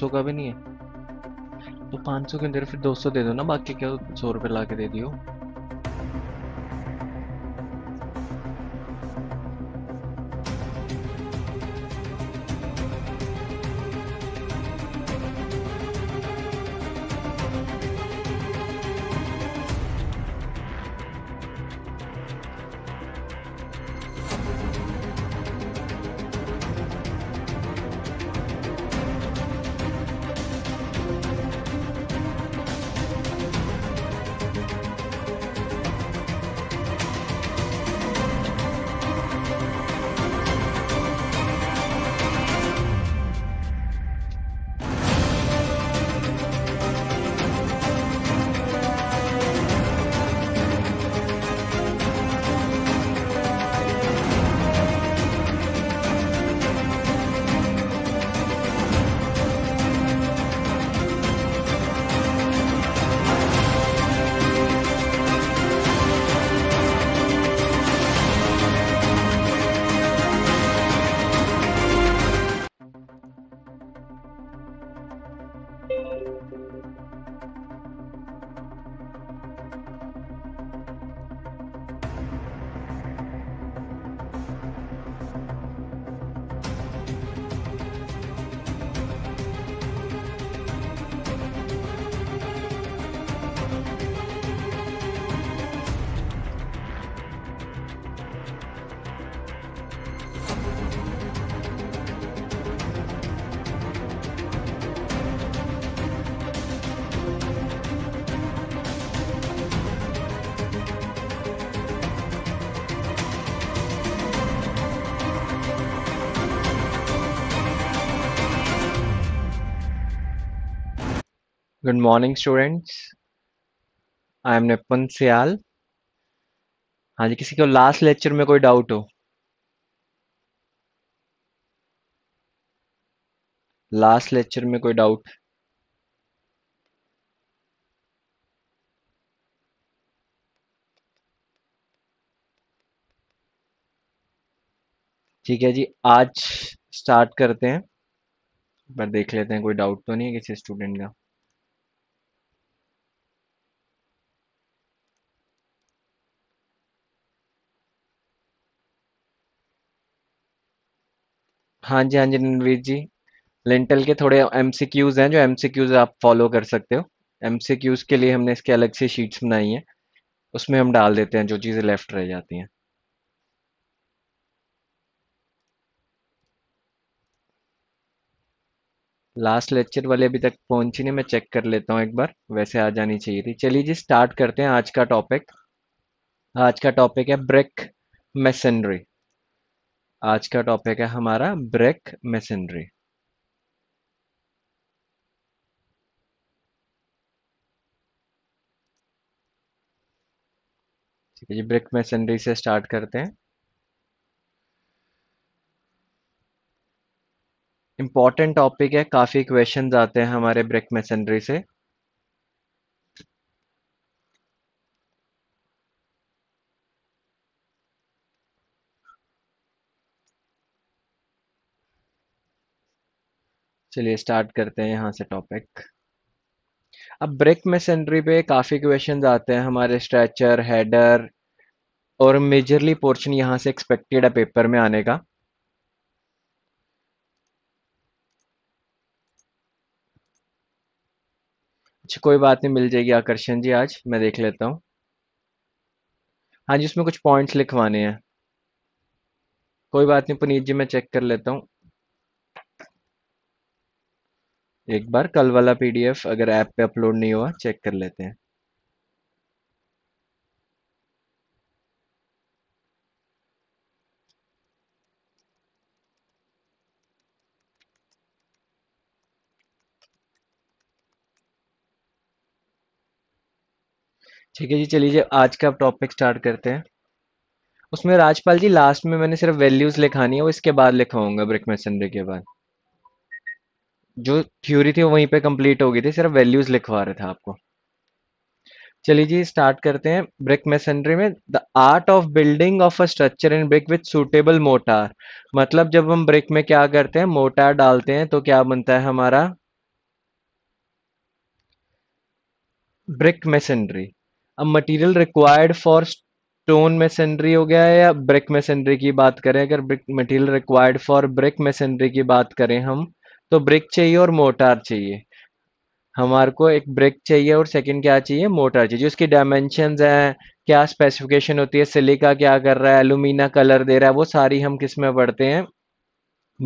सौ का भी नहीं है तो पाँच सौ के अंदर फिर दो सौ दे दो ना बाकी क्या सौ रुपये ला के दे दियो good morning students I am Nipan Sial हाँ जी किसी को लास्ट लेक्चर में कोई डाउट हो लास्ट लेक्चर में कोई डाउट ठीक है जी आज स्टार्ट करते हैं पर देख लेते हैं कोई डाउट तो नहीं है किसी स्टूडेंट का हाँ जी हाँ जी रणवीर जी लिंटल के थोड़े एम हैं जो एम आप फॉलो कर सकते हो एम के लिए हमने इसके अलग से शीट्स बनाई हैं उसमें हम डाल देते हैं जो चीज़ें लेफ्ट रह जाती हैं लास्ट लेक्चर वाले अभी तक पहुंची नहीं मैं चेक कर लेता हूँ एक बार वैसे आ जानी चाहिए थी चलिए जी स्टार्ट करते हैं आज का टॉपिक आज का टॉपिक है ब्रिक मेसनरी आज का टॉपिक है हमारा ब्रेक मेसनरी ठीक है जी ब्रेक मेसनरी से स्टार्ट करते हैं इम्पॉर्टेंट टॉपिक है काफ़ी क्वेश्चन आते हैं हमारे ब्रेक मेसनरी से चलिए स्टार्ट करते हैं यहाँ से टॉपिक अब ब्रेक में सेंट्री पे काफ़ी क्वेश्चन आते हैं हमारे स्ट्रेचर हेडर और मेजरली पोर्शन यहाँ से एक्सपेक्टेड है पेपर में आने का अच्छा कोई बात नहीं मिल जाएगी आकर्षण जी आज मैं देख लेता हूँ हाँ जी उसमें कुछ पॉइंट्स लिखवाने हैं कोई बात नहीं पुनीत जी मैं चेक कर लेता हूँ एक बार कल वाला पीडीएफ अगर ऐप पे अपलोड नहीं हुआ चेक कर लेते हैं ठीक है जी चलिए आज का टॉपिक स्टार्ट करते हैं उसमें राजपाल जी लास्ट में मैंने सिर्फ वैल्यूज लिखानी है वो इसके बाद लिखवाऊंगा ब्रिकमेट संडे के बाद जो थ्योरी थी वो वहीं पे कंप्लीट हो गई थी सिर्फ वैल्यूज लिखवा रहे थे आपको चलिए जी स्टार्ट करते हैं ब्रिक मेसनरी में the art of building of a structure in brick with suitable mortar मतलब जब हम ब्रिक में क्या करते हैं मोटार डालते हैं तो क्या बनता है हमारा ब्रिक मेसनरी अब material required for stone masonry हो गया या ब्रिक मेसनरी की बात करें अगर brick material required for brick masonry की बात करें हम तो ब्रिक चाहिए और मोटार चाहिए हमारे को एक ब्रिक चाहिए और सेकंड क्या चाहिए मोटर चाहिए उसकी डायमेंशन हैं क्या स्पेसिफिकेशन होती है सिलिका क्या कर रहा है एलुमिना कलर दे रहा है वो सारी हम किस में पढ़ते हैं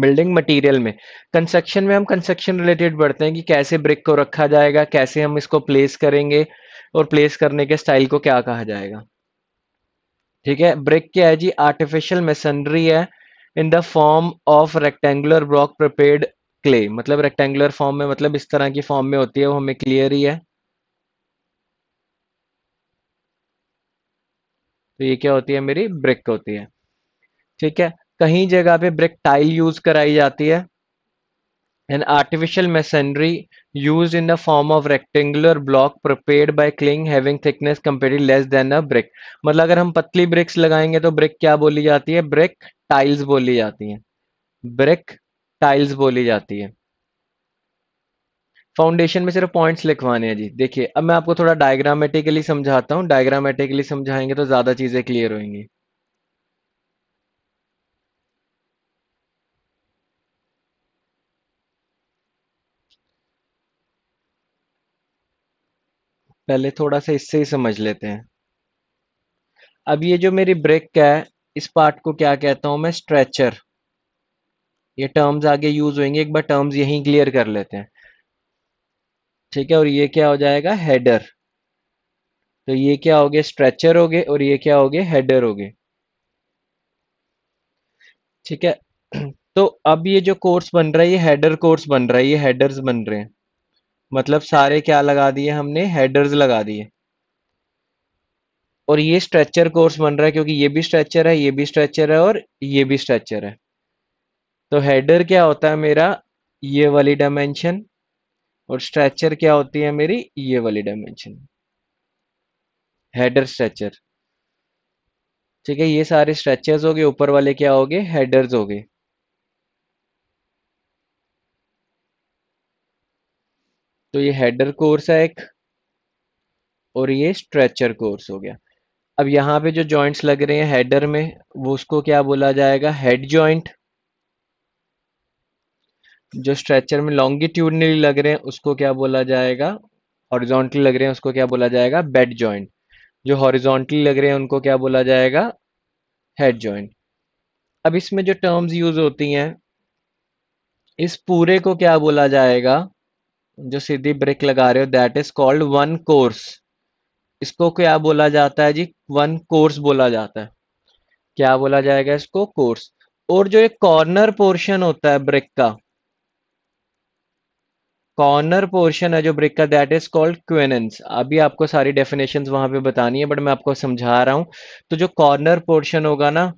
बिल्डिंग मटेरियल में कंस्ट्रक्शन में हम कंस्ट्रक्शन रिलेटेड पढ़ते हैं कि कैसे ब्रिक को रखा जाएगा कैसे हम इसको प्लेस करेंगे और प्लेस करने के स्टाइल को क्या कहा जाएगा ठीक है ब्रिक क्या है जी आर्टिफिशियल मेसनरी है in the form of rectangular block prepared clay मतलब रेक्टेंगुलर फॉर्म में मतलब इस तरह की फॉर्म में होती है वो हमें क्लियर ही है तो ये क्या होती है मेरी ब्रिक होती है ठीक है कहीं जगह पे ब्रिक टाइल यूज कराई जाती है and artificial masonry use in the form of rectangular block prepared by cling having thickness compare less than a brick मतलब अगर हम पतली ब्रिक्स लगाएंगे तो ब्रिक क्या बोली जाती है ब्रिक टाइल्स बोली जाती हैं ब्रिक टाइल्स बोली जाती है फाउंडेशन में सिर्फ पॉइंट्स लिखवाने हैं जी देखिए अब मैं आपको थोड़ा डायग्रामेटिकली समझाता हूँ डायग्रामेटिकली समझाएंगे तो ज़्यादा चीज़ें क्लियर होंगी पहले थोड़ा सा इससे ही समझ लेते हैं अब ये जो मेरी ब्रेक है इस पार्ट को क्या कहता हूं मैं स्ट्रेचर ये टर्म्स आगे यूज होंगे एक बार टर्म्स यहीं क्लियर कर लेते हैं ठीक है और ये क्या हो जाएगा हेडर तो ये क्या हो गए स्ट्रेचर हो गए और ये क्या हो गए हेडर हो गए ठीक है तो अब ये जो कोर्स बन रहा है ये हेडर कोर्स बन रहा है ये हेडर्स बन रहे हैं मतलब सारे क्या लगा दिए हमने हेडर्स लगा दिए और ये स्ट्रेचर कोर्स बन रहा है क्योंकि ये भी स्ट्रेचर है ये भी स्ट्रेचर है और ये भी स्ट्रेचर है तो हेडर क्या होता है मेरा ये वाली डायमेंशन और स्ट्रेचर क्या होती है मेरी ये वाली डायमेंशन हेडर स्ट्रेचर ठीक है ये सारे स्ट्रेचर्स हो गए ऊपर वाले क्या हो गए हेडर्स हो गए तो ये हेडर कोर्स है एक और ये स्ट्रेचर कोर्स हो गया अब यहां पे जो जॉइंट्स लग रहे हैं हेडर में वो उसको क्या बोला जाएगा हेड जॉइंट जो स्ट्रेचर में लॉन्गिट्यूडनली लग रहे हैं उसको क्या बोला जाएगा हॉरिजॉन्टली लग रहे हैं उसको क्या बोला जाएगा बेड जॉइंट जो हॉरिजॉन्टली लग रहे हैं उनको क्या बोला जाएगा हेड जॉइंट अब इसमें जो टर्म्स यूज होती हैं इस पूरे को क्या बोला जाएगा जो सीधी ब्रेक लगा रहे हो that is called one course इसको क्या बोला जाता है जी वन कोर्स बोला जाता है क्या बोला जाएगा इसको कोर्स और जो एक कॉर्नर पोर्शन होता है ब्रेक का कॉर्नर पोर्शन है जो ब्रिक का दैट इज कॉल्ड क्वेनेंस अभी आपको सारी डेफिनेशंस वहां पे बतानी है बट मैं आपको समझा रहा हूं तो जो कॉर्नर पोर्शन होगा ना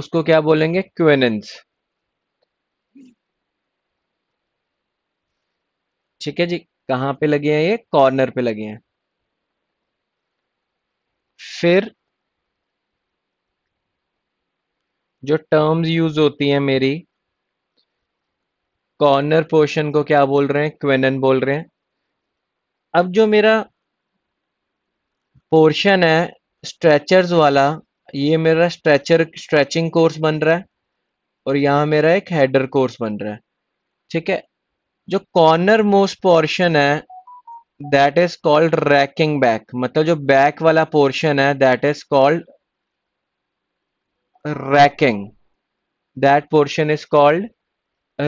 उसको क्या बोलेंगे क्वेनेंस ठीक है जी कहां पे लगे हैं ये कॉर्नर पे लगे हैं फिर जो टर्म्स यूज होती हैं मेरी कॉर्नर पोर्शन को क्या बोल रहे हैं क्वेनन बोल रहे हैं अब जो मेरा पोर्शन है स्ट्रेचर्स वाला ये मेरा स्ट्रेचर स्ट्रेचिंग कोर्स बन रहा है और यहाँ मेरा एक हेडर कोर्स बन रहा है ठीक है जो कॉर्नर मोस्ट पोर्शन है that is called racking back मतलब जो बैक वाला पोर्शन है that is called racking that portion is called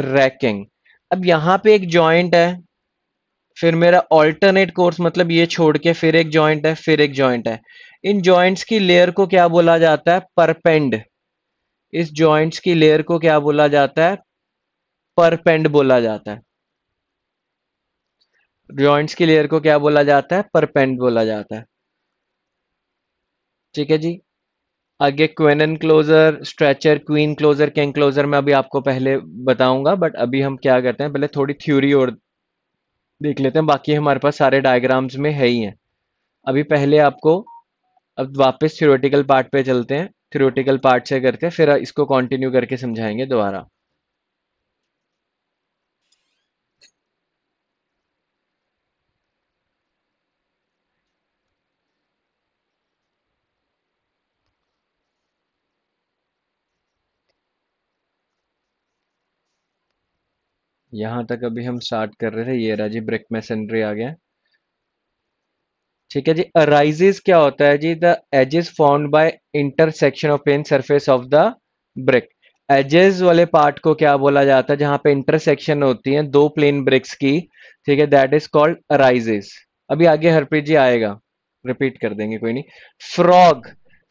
racking अब यहाँ पे एक जॉइंट है फिर मेरा ऑल्टरनेट कोर्स मतलब ये छोड़ के फिर एक जॉइंट है फिर एक जॉइंट है इन जॉइंट्स की लेयर को क्या बोला जाता है परपेंड इस जॉइंट्स की लेयर को क्या बोला जाता है परपेंड बोला जाता है जॉइंट्स की लेयर को क्या बोला जाता है परपेंड बोला जाता है ठीक है जी आगे queen an closer stretcher queen closer king closer मैं अभी आपको पहले बताऊंगा बट अभी हम क्या करते हैं पहले थोड़ी थ्योरी और देख लेते हैं बाकी हमारे पास सारे डायग्राम्स में है ही हैं अभी पहले आपको अब वापस थ्योरेटिकल पार्ट पे चलते हैं थ्योरेटिकल पार्ट से करते हैं फिर इसको कंटिन्यू करके समझाएंगे दोबारा यहाँ तक अभी हम स्टार्ट कर रहे थे ये रहा जी ब्रिक मैसेनरी आ गया ठीक है जी अराइजेस क्या होता है जी the edges form by intersection of plane surface of the brick edges वाले पार्ट को क्या बोला जाता है जहां पे इंटरसेक्शन होती है दो प्लेन ब्रिक्स की ठीक है दैट इज कॉल्ड अराइजेस अभी आगे हरप्रीत जी आएगा रिपीट कर देंगे कोई नहीं फ्रॉग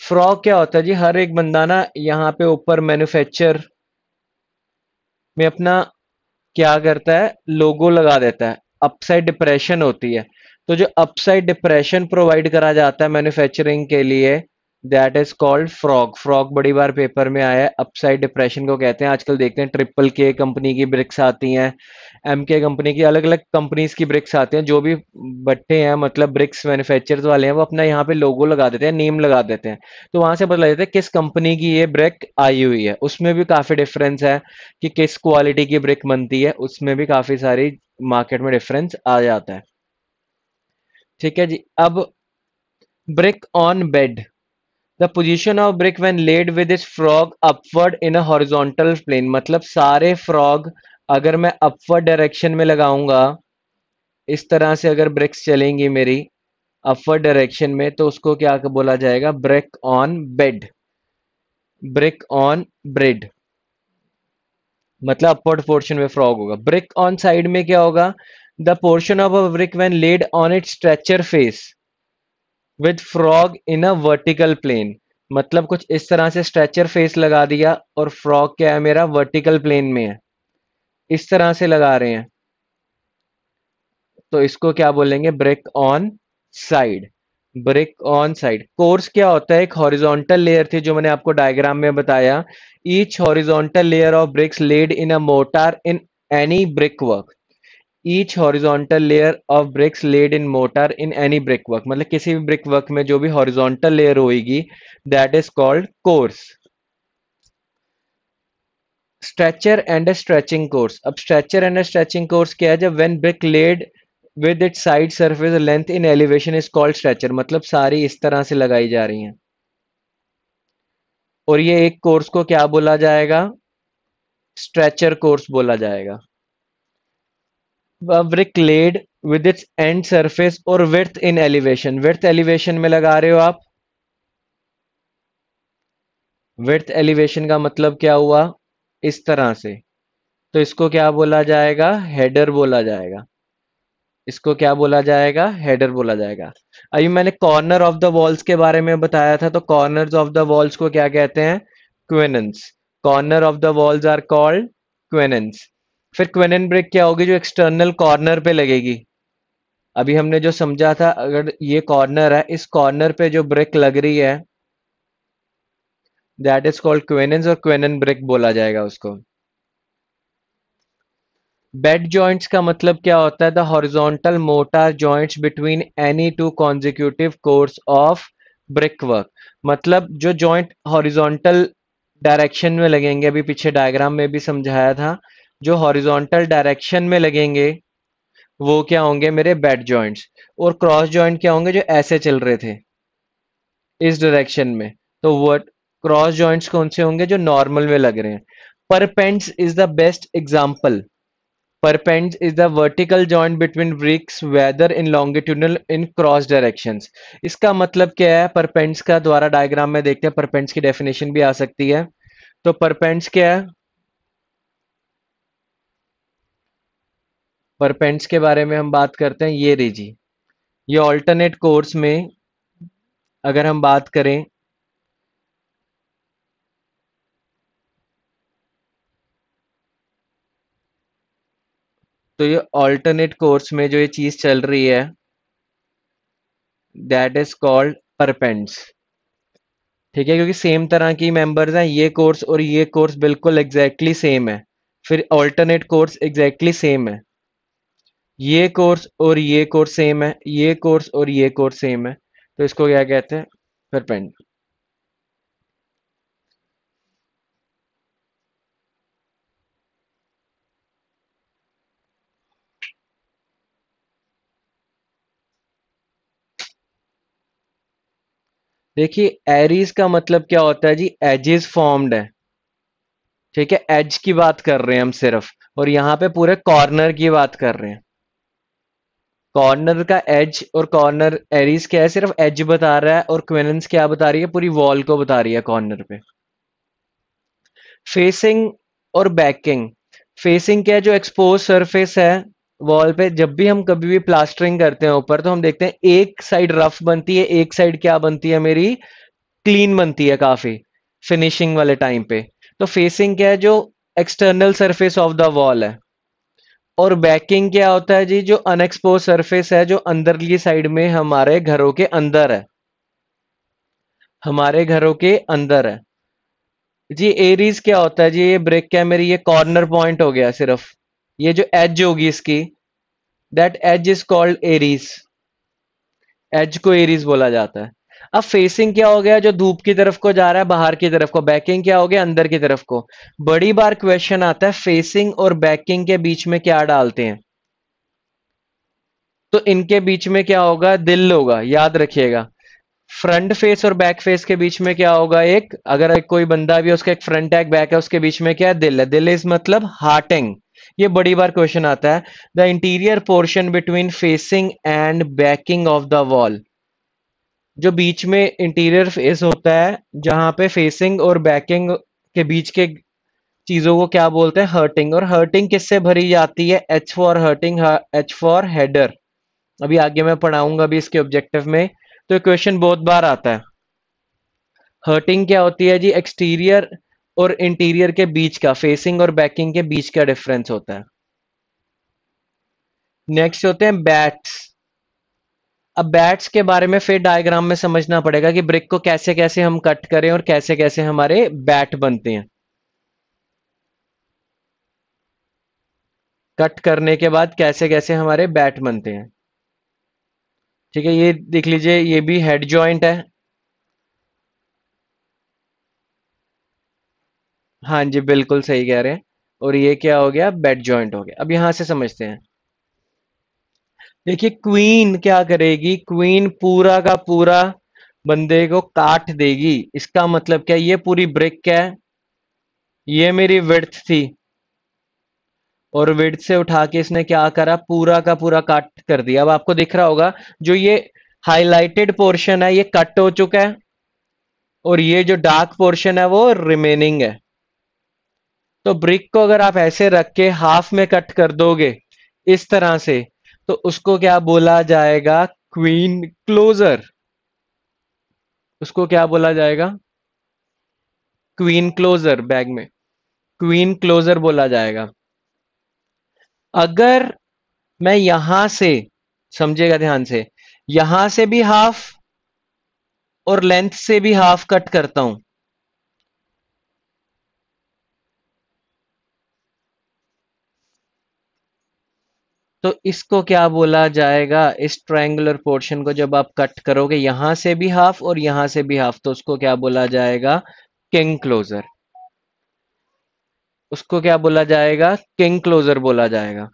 फ्रॉग क्या होता है जी हर एक बंदा ना यहाँ पे ऊपर मैन्युफैक्चर में अपना क्या करता है लोगो लगा देता है अपसाइड डिप्रेशन होती है तो जो अपसाइड डिप्रेशन प्रोवाइड करा जाता है मैन्युफैक्चरिंग के लिए that is called frog frog बड़ी बार पेपर में आया है अपसाइड डिप्रेशन को कहते हैं आजकल देखते हैं ट्रिपल के कंपनी की ब्रिक्स आती हैं एम के कंपनी की अलग अलग कंपनीज की ब्रिक्स आती हैं जो भी बट्टे हैं मतलब ब्रिक्स मैन्युफैक्चर वाले हैं वो अपना यहाँ पे लोगो लगा देते हैं नेम लगा देते हैं तो वहां से बदला देते हैं किस कंपनी की ये ब्रिक आई हुई है उसमें भी काफी डिफरेंस है कि किस क्वालिटी की ब्रिक बनती है उसमें भी काफी सारी मार्केट में डिफरेंस आ जाता है ठीक है जी अब brick on bed the position of brick when laid with is frog upward in a plane मतलब सारे फ्रॉग अगर मैं अपवर्ड डायरेक्शन में लगाऊंगा इस तरह से अगर ब्रिक्स चलेंगी मेरी अपवर्ड डायरेक्शन में तो उसको क्या बोला जाएगा brick on bed brick on bread मतलब अपवर्ड पोर्शन में फ्रॉग होगा ब्रिक ऑन साइड में क्या होगा the portion of a brick when laid on it stretcher face with frog in a vertical plane मतलब कुछ इस तरह से स्ट्रेचर फेस लगा दिया और फ्रॉग क्या है मेरा वर्टिकल प्लेन में है इस तरह से लगा रहे हैं तो इसको क्या बोलेंगे brick on side brick on side course क्या होता है एक हॉरिजॉन्टल लेयर थी जो मैंने आपको डायग्राम में बताया each horizontal layer of bricks laid in a mortar in any brick work each horizontal layer of bricks laid in mortar in any brick work मतलब किसी भी ब्रिक वर्क में जो भी हॉरिजोंटल लेयर होगी that is called course stretcher and stretching course अब stretcher and stretching course क्या है जब when brick laid with it side surface length in elevation is called stretcher मतलब सारी इस तरह से लगाई जा रही हैं और ये एक कोर्स को क्या बोला जाएगा स्ट्रेचर कोर्स बोला जाएगा brick laid with its end surface और विर्थ इन एलिवेशन विर्थ एलिवेशन में लगा रहे हो आप विर्थ एलिवेशन का मतलब क्या हुआ इस तरह से तो इसको क्या बोला जाएगा हेडर बोला जाएगा इसको क्या बोला जाएगा हेडर बोला जाएगा अभी मैंने कॉर्नर ऑफ द वॉल्स के बारे में बताया था तो कॉर्नर ऑफ द वॉल्स को क्या कहते हैं quoins corner of the walls are called quoins फिर क्वेनन ब्रेक क्या होगी जो एक्सटर्नल कॉर्नर पे लगेगी अभी हमने जो समझा था अगर ये कॉर्नर है इस कॉर्नर पे जो ब्रेक लग रही है दैट इज कॉल्ड क्वेन और क्वेनन ब्रेक बोला जाएगा उसको बेड जॉइंट्स का मतलब क्या होता है the horizontal mortar joints between any two consecutive course of brick work मतलब जो जॉइंट हॉरिजोंटल डायरेक्शन में लगेंगे अभी पीछे डायग्राम में भी समझाया था जो हॉरिजॉन्टल डायरेक्शन में लगेंगे वो क्या होंगे मेरे बेड जॉइंट्स और क्रॉस जॉइंट क्या होंगे जो ऐसे चल रहे थे इस डायरेक्शन में तो वट क्रॉस जॉइंट्स कौन से होंगे जो नॉर्मल में लग रहे हैं perpends is the best example perpends is the vertical joint between bricks whether in longitudinal in cross direction इसका मतलब क्या है परपेंट्स का द्वारा डायग्राम में देखते हैं परपेंट्स की डेफिनेशन भी आ सकती है तो परपेंट्स क्या है परपेंट्स के बारे में हम बात करते हैं ये रेजी ये ऑल्टरनेट कोर्स में अगर हम बात करें तो ये ऑल्टरनेट कोर्स में जो ये चीज चल रही है दैट इज कॉल्ड परपेंट्स ठीक है क्योंकि सेम तरह की मेंबर्स हैं ये कोर्स और ये कोर्स बिल्कुल एग्जैक्टली exactly सेम है फिर ऑल्टरनेट कोर्स एग्जैक्टली सेम है ये कोर्स और ये कोर्स सेम है ये कोर्स और ये कोर्स सेम है तो इसको क्या कहते हैं परपेंडिकुलर देखिए एरीज का मतलब क्या होता है जी एजेस फॉर्म्ड है ठीक है एज की बात कर रहे हैं हम सिर्फ और यहां पे पूरे कॉर्नर की बात कर रहे हैं कॉर्नर का एज और कॉर्नर एरीज क्या है सिर्फ एज बता रहा है और क्वेलेंस क्या बता रही है पूरी वॉल को बता रही है कॉर्नर पे फेसिंग और बैकिंग फेसिंग क्या है जो एक्सपोज सरफेस है वॉल पे जब भी हम कभी भी प्लास्टरिंग करते हैं ऊपर तो हम देखते हैं एक साइड रफ बनती है एक साइड क्या बनती है मेरी क्लीन बनती है काफी फिनिशिंग वाले टाइम पे तो फेसिंग क्या है जो external surface of the wall है और बैकिंग क्या होता है जी जो अनएक्सपोज सरफेस है जो अंदर की साइड में हमारे घरों के अंदर है हमारे घरों के अंदर है जी एरीज क्या होता है जी ये ब्रेक क्या मेरी ये कॉर्नर पॉइंट हो गया सिर्फ ये जो एज होगी इसकी that edge is called arris edge को एरीज बोला जाता है अब फेसिंग क्या हो गया जो धूप की तरफ को जा रहा है बाहर की तरफ को बैकिंग क्या हो गया अंदर की तरफ को बड़ी बार क्वेश्चन आता है फेसिंग और बैकिंग के बीच में क्या डालते हैं तो इनके बीच में क्या होगा दिल होगा याद रखिएगा फ्रंट फेस और बैक फेस के बीच में क्या होगा एक अगर कोई बंदा भी उसका एक फ्रंट है बैक है उसके बीच में क्या है दिल है दिल इज मतलब हार्टिंग ये बड़ी बार क्वेश्चन आता है the interior portion between facing and backing of the wall जो बीच में इंटीरियर फेस होता है जहां पे फेसिंग और बैकिंग के बीच के चीज़ों को क्या बोलते हैं हर्टिंग और हर्टिंग किससे भरी जाती है H for hearting H for header अभी आगे मैं पढ़ाऊंगा अभी इसके ऑब्जेक्टिव में तो क्वेश्चन बहुत बार आता है हर्टिंग क्या होती है जी एक्सटीरियर और इंटीरियर के बीच का फेसिंग और बैकिंग के बीच का डिफरेंस होता है नेक्स्ट होते हैं बैट्स अब बैट्स के बारे में फिर डायग्राम में समझना पड़ेगा कि ब्रिक को कैसे कैसे हम कट करें और कैसे कैसे हमारे बैट बनते हैं कट करने के बाद कैसे कैसे हमारे बैट बनते हैं ठीक है ये देख लीजिए ये भी हेड जॉइंट है हाँ जी बिल्कुल सही कह रहे हैं और ये क्या हो गया बेड जॉइंट हो गया अब यहां से समझते हैं देखिए क्वीन क्या करेगी क्वीन पूरा का पूरा बंदे को काट देगी इसका मतलब क्या ये पूरी ब्रेक क्या है ये मेरी विर्थ थी और विर्थ से उठा के इसने क्या करा पूरा का पूरा काट कर दिया अब आपको दिख रहा होगा जो ये हाईलाइटेड पोर्शन है ये कट हो चुका है और ये जो डार्क पोर्शन है वो रिमेनिंग है तो ब्रिक को अगर आप ऐसे रख के हाफ में कट कर दोगे इस तरह से तो उसको क्या बोला जाएगा क्वीन क्लोजर उसको क्या बोला जाएगा क्वीन क्लोजर बैग में क्वीन क्लोजर बोला जाएगा अगर मैं यहां से समझेगा ध्यान से यहां से भी हाफ और लेंथ से भी हाफ कट करता हूं तो इसको क्या बोला जाएगा इस ट्रायंगुलर पोर्शन को जब आप कट करोगे यहां से भी हाफ और यहां से भी हाफ तो उसको क्या बोला जाएगा किंग क्लोजर उसको क्या बोला जाएगा किंग क्लोजर बोला जाएगा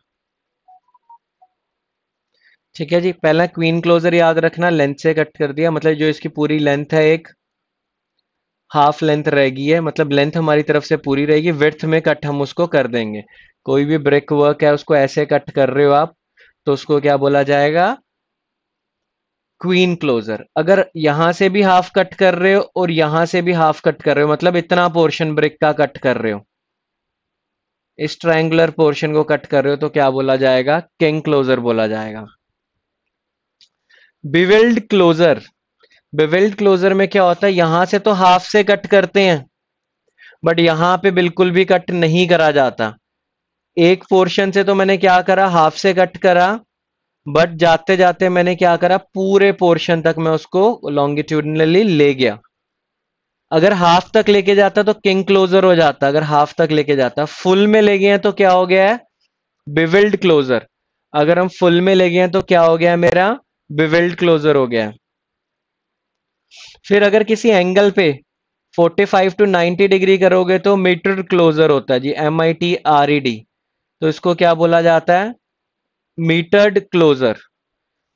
ठीक है जी पहला क्वीन क्लोजर याद रखना लेंथ से कट कर दिया मतलब जो इसकी पूरी लेंथ है एक हाफ लेंथ रहेगी है मतलब लेंथ हमारी तरफ से पूरी रहेगी विर्थ में कट हम उसको कर देंगे कोई भी ब्रेक वर्क है उसको ऐसे कट कर रहे हो आप तो उसको क्या बोला जाएगा क्वीन क्लोजर अगर यहां से भी हाफ कट कर रहे हो और यहां से भी हाफ कट कर रहे हो मतलब इतना पोर्शन ब्रेक का कट कर रहे हो इस ट्रायंगुलर पोर्शन को कट कर रहे हो तो क्या बोला जाएगा किंग क्लोजर बोला जाएगा बिवेल्ड क्लोजर बिवेल्ड क्लोजर में क्या होता है यहां से तो हाफ से कट करते हैं बट यहां पे बिल्कुल भी कट नहीं करा जाता एक पोर्शन से तो मैंने क्या करा हाफ से कट करा बट जाते जाते मैंने क्या करा पूरे पोर्शन तक मैं उसको लॉन्गिट्यूडनली ले गया अगर हाफ तक लेके जाता तो किंग क्लोजर हो जाता अगर हाफ तक लेके जाता फुल में ले गए तो क्या हो गया है बिविल्ड क्लोजर अगर हम फुल में ले गए तो क्या हो गया है मेरा बिविल्ड क्लोजर हो गया फिर अगर किसी एंगल पे 45 टू 90 डिग्री करोगे तो मीटर क्लोजर होता है जी M I T R E D तो इसको क्या बोला जाता है मीटर्ड क्लोजर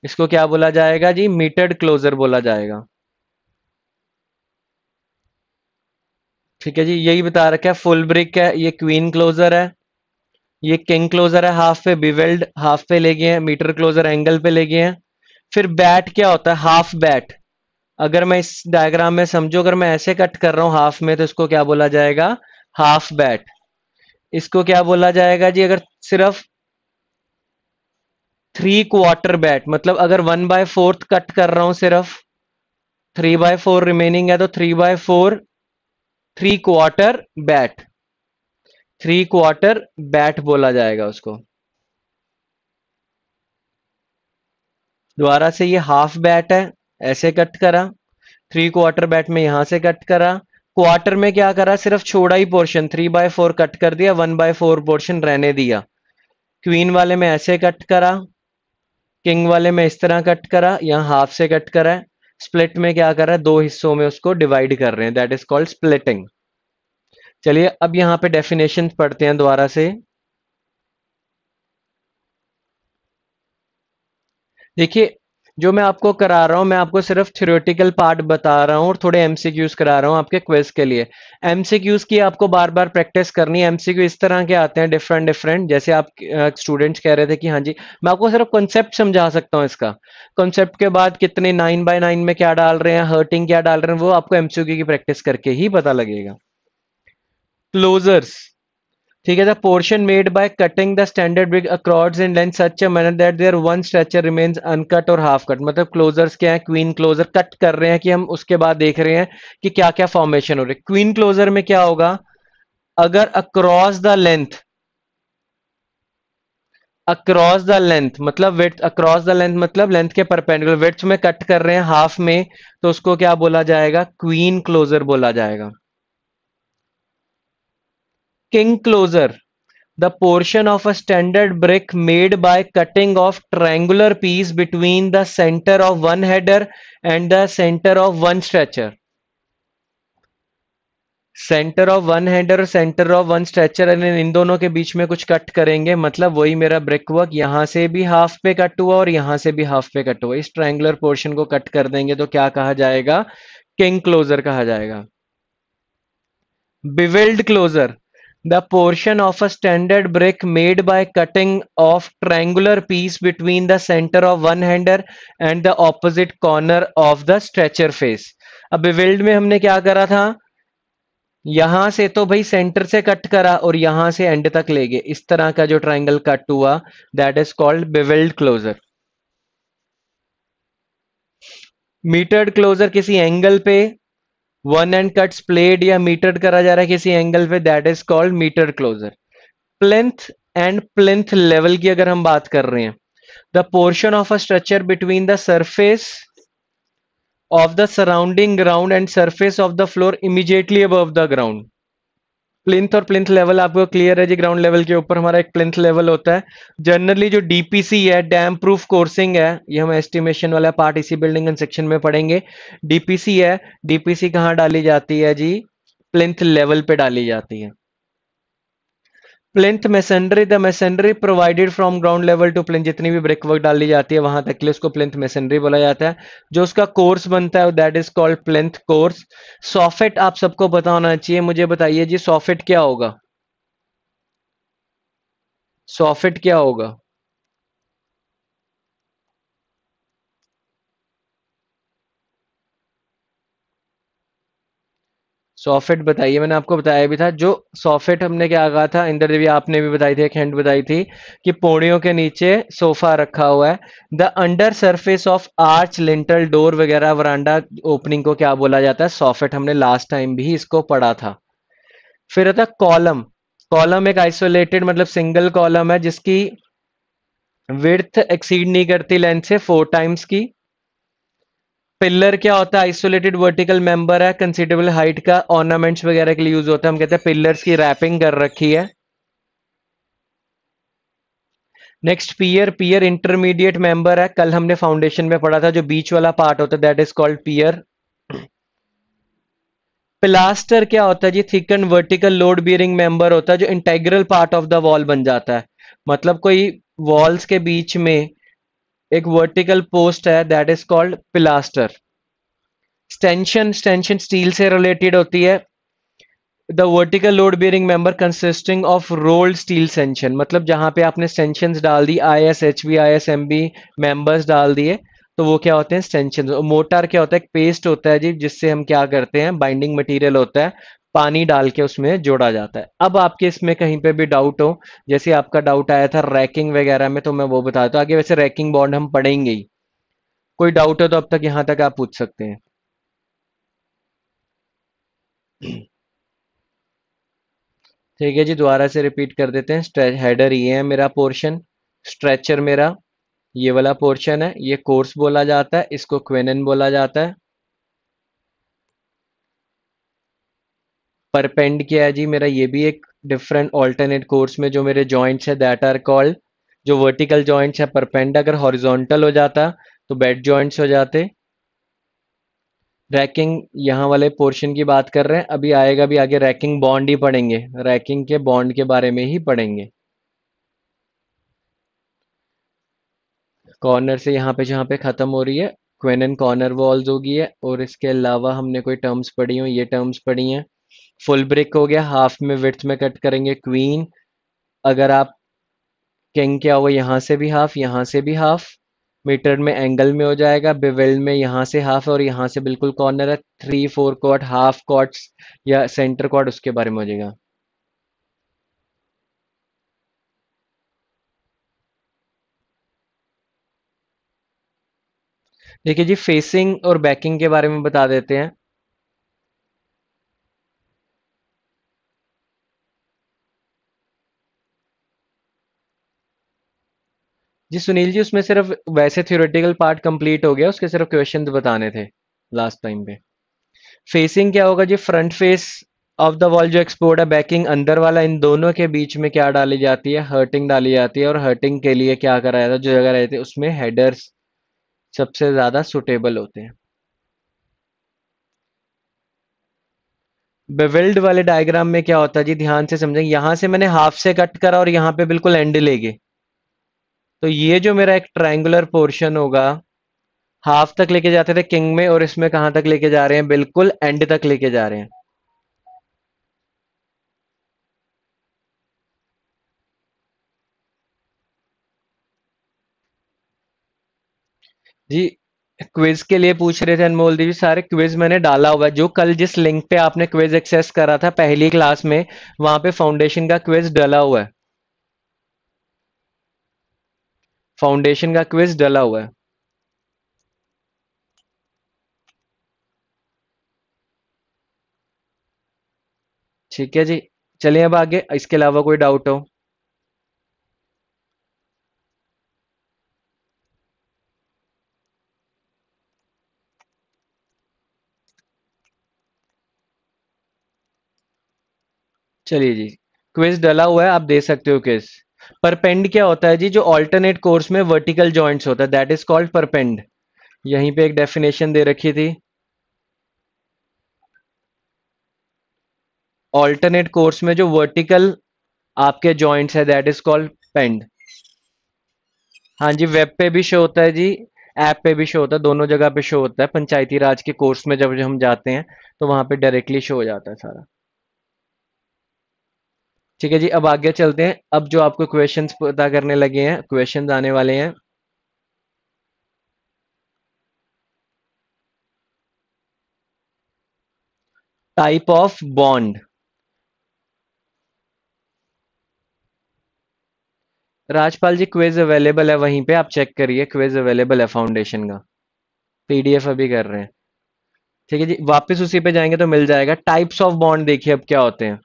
इसको क्या बोला जाएगा जी मीटर्ड क्लोजर बोला जाएगा ठीक है जी यही बता रखा है फुल ब्रिक है ये क्वीन क्लोजर है ये किंग क्लोजर है हाफ पे बिवेल्ड हाफ पे ले गए हैं मीटर क्लोजर एंगल पे ले गए हैं फिर बैट क्या होता है हाफ बैट अगर मैं इस डायग्राम में समझो अगर मैं ऐसे कट कर रहा हूं हाफ में तो इसको क्या बोला जाएगा हाफ बैट इसको क्या बोला जाएगा जी अगर सिर्फ थ्री क्वार्टर बैट मतलब अगर वन बाय फोर्थ कट कर रहा हूं सिर्फ थ्री बाय फोर रिमेनिंग है तो three by four three quarter bat three quarter bat बोला जाएगा उसको दोबारा से ये हाफ बैट है ऐसे कट करा थ्री क्वार्टर बैट में यहां से कट करा क्वार्टर में क्या करा सिर्फ छोड़ा ही portion three by four cut कर दिया वन बाय फोर पोर्शन रहने दिया क्वीन वाले में ऐसे कट करा किंग वाले में इस तरह कट करा यहाँ हाफ से कट करा स्प्लिट में क्या करा दो हिस्सों में उसको डिवाइड कर रहे हैं दैट इज कॉल्ड स्प्लिटिंग चलिए अब यहाँ पे डेफिनेशन पढ़ते हैं दोबारा से देखिए जो मैं आपको करा रहा हूँ मैं आपको सिर्फ थ्योरेटिकल पार्ट बता रहा हूँ और थोड़े एमसीक्यूज करा रहा हूँ आपके क्वेज के लिए एमसीक्यूज की आपको बार बार प्रैक्टिस करनी है एमसीक्यू इस तरह के आते हैं डिफरेंट डिफरेंट जैसे आप स्टूडेंट्स uh, कह रहे थे कि हाँ जी मैं आपको सिर्फ कॉन्सेप्ट समझा सकता हूँ इसका कॉन्सेप्ट के बाद कितने नाइन बाय नाइन में क्या डाल रहे हैं हर्टिंग क्या डाल रहे हैं वो आपको एमसीक्यू की प्रैक्टिस करके ही पता लगेगा क्लोजर्स ठीक है the portion made by cutting the standard brick across in length such a manner that there one stretcher remains uncut और हाफ कट मतलब क्लोजर्स क्या है क्वीन क्लोजर कट कर रहे हैं कि हम उसके बाद देख रहे हैं कि क्या क्या फॉर्मेशन हो रही है क्वीन क्लोजर में क्या होगा अगर across the length across the length मतलब विथ अक्रॉस द लेंथ मतलब लेंथ के परपेंडिकुलर विथ में कट कर रहे हैं हाफ में तो उसको क्या बोला जाएगा क्वीन क्लोजर बोला जाएगा closer the portion of a standard brick made by cutting off triangular piece between the center of one header and the center of one stretcher. Centre of one header और centre of one stretcher in दोनों के बीच में कुछ cut करेंगे मतलब वही मेरा ब्रिक वर्क यहां से भी हाफ पे कट हुआ और यहां से भी हाफ पे कट हुआ इस ट्रायंगुलर पोर्शन को कट कर देंगे तो क्या कहा जाएगा किंग क्लोजर कहा जाएगा bevelled closer The portion of a standard brick made by cutting off triangular piece between the center of one hander and the opposite corner of the stretcher face. अब बिविल्ड में हमने क्या करा था यहां से तो भाई सेंटर से कट करा और यहां से एंड तक ले गए इस तरह का जो ट्राइंगल कट हुआ that is called bevelled closer mitred closer किसी एंगल पे वन एंड कट्स प्लेड या मीटर करा जा रहा है किसी एंगल पे that is called mitre closer plinth and plinth level की अगर हम बात कर रहे हैं the portion of a structure between the surface of the surrounding ground and surface of the floor immediately above the ground plinth और plinth level आपको clear है जी ग्राउंड लेवल के ऊपर हमारा एक प्लिंथ लेवल होता है जनरली जो डीपीसी है डैम प्रूफ कोर्सिंग है ये हम एस्टिमेशन वाला पार्ट इसी बिल्डिंग एंड सेक्शन में पढ़ेंगे डीपीसी है डीपीसी कहाँ डाली जाती है जी प्लिंथ लेवल पे डाली जाती है plinth masonry the masonry provided from ground level to plinth जितनी भी ब्रेक वर्क डाली जाती है वहां तक के लिए उसको प्लिंथ मेसनरी बोला जाता है जो उसका कोर्स बनता है that is called plinth course soffit आप सबको पता होना चाहिए मुझे बताइए जी सॉफेट क्या होगा सॉफेट क्या होगा सॉफेट बताइए मैंने आपको बताया भी था जो सॉफेट हमने क्या कहा था इंदर देवी आपने भी बताई थी एक हैंड बताई थी कि पौड़ियों के नीचे सोफा रखा हुआ है the under surface of arch lintel door वगैरह वरांडा ओपनिंग को क्या बोला जाता है सॉफेट हमने लास्ट टाइम भी इसको पढ़ा था फिर होता कॉलम कॉलम एक आइसोलेटेड मतलब सिंगल कॉलम है जिसकी विर्थ एक्सीड नहीं करती लेंथ से फोर टाइम्स की पिल्लर क्या होता है आइसोलेटेड वर्टिकल मेंबर है कंसिडरेबल हाइट का ऑर्नामेंट्स वगैरह के लिए यूज होता है हम कहते हैं पिल्लर्स की रैपिंग कर रखी है next pier pier intermediate member है कल हमने फाउंडेशन में पढ़ा था जो बीच वाला पार्ट होता है that is called pier pilaster क्या होता है जी thicken vertical load bearing member होता है जो integral part of the wall बन जाता है मतलब कोई वॉल्स के बीच में एक वर्टिकल पोस्ट है that is called pilaster stanchion stanchion steel से रिलेटेड होती है the vertical load bearing member consisting of rolled steel section मतलब जहां पे आपने स्टेंशन डाल दी I S H B I S M B members डाल दिए तो वो क्या होते हैं स्टेंशन मोटर क्या होता है एक पेस्ट होता है जी जिससे हम क्या करते हैं बाइंडिंग मटेरियल होता है पानी डाल के उसमें जोड़ा जाता है अब आपके इसमें कहीं पे भी डाउट हो जैसे आपका डाउट आया था रैकिंग वगैरह में तो मैं वो बताता हूँ आगे वैसे रैकिंग बॉन्ड हम पढ़ेंगे ही कोई डाउट हो तो अब तक यहाँ तक आप पूछ सकते हैं ठीक है जी दोबारा से रिपीट कर देते हैं हेडर ये है मेरा पोर्शन स्ट्रेचर मेरा ये वाला पोर्शन है ये कोर्स बोला जाता है इसको क्वेनन बोला जाता है परपेंड किया है जी मेरा ये भी एक डिफरेंट ऑल्टरनेट कोर्स में जो मेरे जॉइंट्स है दैट आर कॉल्ड जो वर्टिकल जॉइंट्स है परपेंड अगर हॉरिजोंटल हो जाता तो बेड जॉइंट्स हो जाते रैकिंग यहाँ वाले पोर्शन की बात कर रहे हैं अभी आएगा भी आगे रैकिंग बॉन्ड ही पढ़ेंगे रैकिंग के बॉन्ड के बारे में ही पढ़ेंगे कॉर्नर से यहाँ पे जहाँ पे ख़त्म हो रही है क्वेन कॉर्नर वॉल्स होगी है और इसके अलावा हमने कोई टर्म्स पढ़ी हो ये टर्म्स पढ़ी हैं फुल ब्रेक हो गया हाफ में विथ में कट करेंगे क्वीन अगर आप किंग क्या हुआ यहाँ से भी हाफ यहाँ से भी हाफ मीटर में एंगल में हो जाएगा बिवेल में यहाँ से हाफ और यहाँ से बिल्कुल कॉर्नर है three four cut half cuts या सेंटर कॉट उसके बारे में हो जाएगा देखिए जी फेसिंग और बैकिंग के बारे में बता देते हैं जी सुनील जी उसमें सिर्फ वैसे थ्योरेटिकल पार्ट कंप्लीट हो गया उसके सिर्फ क्वेश्चन बताने थे लास्ट टाइम पे फेसिंग क्या होगा जी front face of the wall जो एक्सपोर्ट है बैकिंग अंदर वाला इन दोनों के बीच में क्या डाली जाती है हर्टिंग डाली जाती है और हर्टिंग के लिए क्या कराया था जो जगह रहती है उसमें हेडर्स सबसे ज्यादा सुटेबल होते हैं बेविल्ड वाले डायग्राम में क्या होता है जी ध्यान से समझेंगे यहां से मैंने हाफ से कट करा और यहाँ पे बिल्कुल एंड लेगे तो ये जो मेरा एक ट्राइंगुलर पोर्शन होगा हाफ तक लेके जाते थे किंग में और इसमें कहां तक लेके जा रहे हैं बिल्कुल एंड तक लेके जा रहे हैं जी क्विज के लिए पूछ रहे थे अनमोल देवी सारे क्विज मैंने डाला हुआ है जो कल जिस लिंक पे आपने क्विज एक्सेस करा था पहली क्लास में वहां पे फाउंडेशन का क्विज डाला हुआ है फाउंडेशन का क्विज डला हुआ है ठीक है जी चलिए अब आगे इसके अलावा कोई डाउट हो चलिए जी क्विज डला हुआ है आप दे सकते हो क्विज परपेंड क्या होता है जी जो ऑल्टरनेट कोर्स में वर्टिकल ज्वाइंट्स होता है दैट इज कॉल्ड परपेंड यहीं पे एक डेफिनेशन दे रखी थी ऑल्टरनेट कोर्स में जो वर्टिकल आपके जॉइंट्स है दैट इज कॉल्ड पेंड हाँ जी वेब पे भी शो होता है जी ऐप पे भी शो होता है दोनों जगह पे शो होता है पंचायती राज के कोर्स में जब हम जाते हैं तो वहां पे डायरेक्टली शो हो जाता है सारा ठीक है जी अब आगे चलते हैं अब जो आपको क्वेश्चन पता करने लगे हैं क्वेश्चन आने वाले हैं type of bond Rajpal ji quiz available है वहीं पे आप चेक करिए क्वेज अवेलेबल है फाउंडेशन का पीडीएफ अभी कर रहे हैं ठीक है जी वापस उसी पे जाएंगे तो मिल जाएगा टाइप्स ऑफ बॉन्ड देखिए अब क्या होते हैं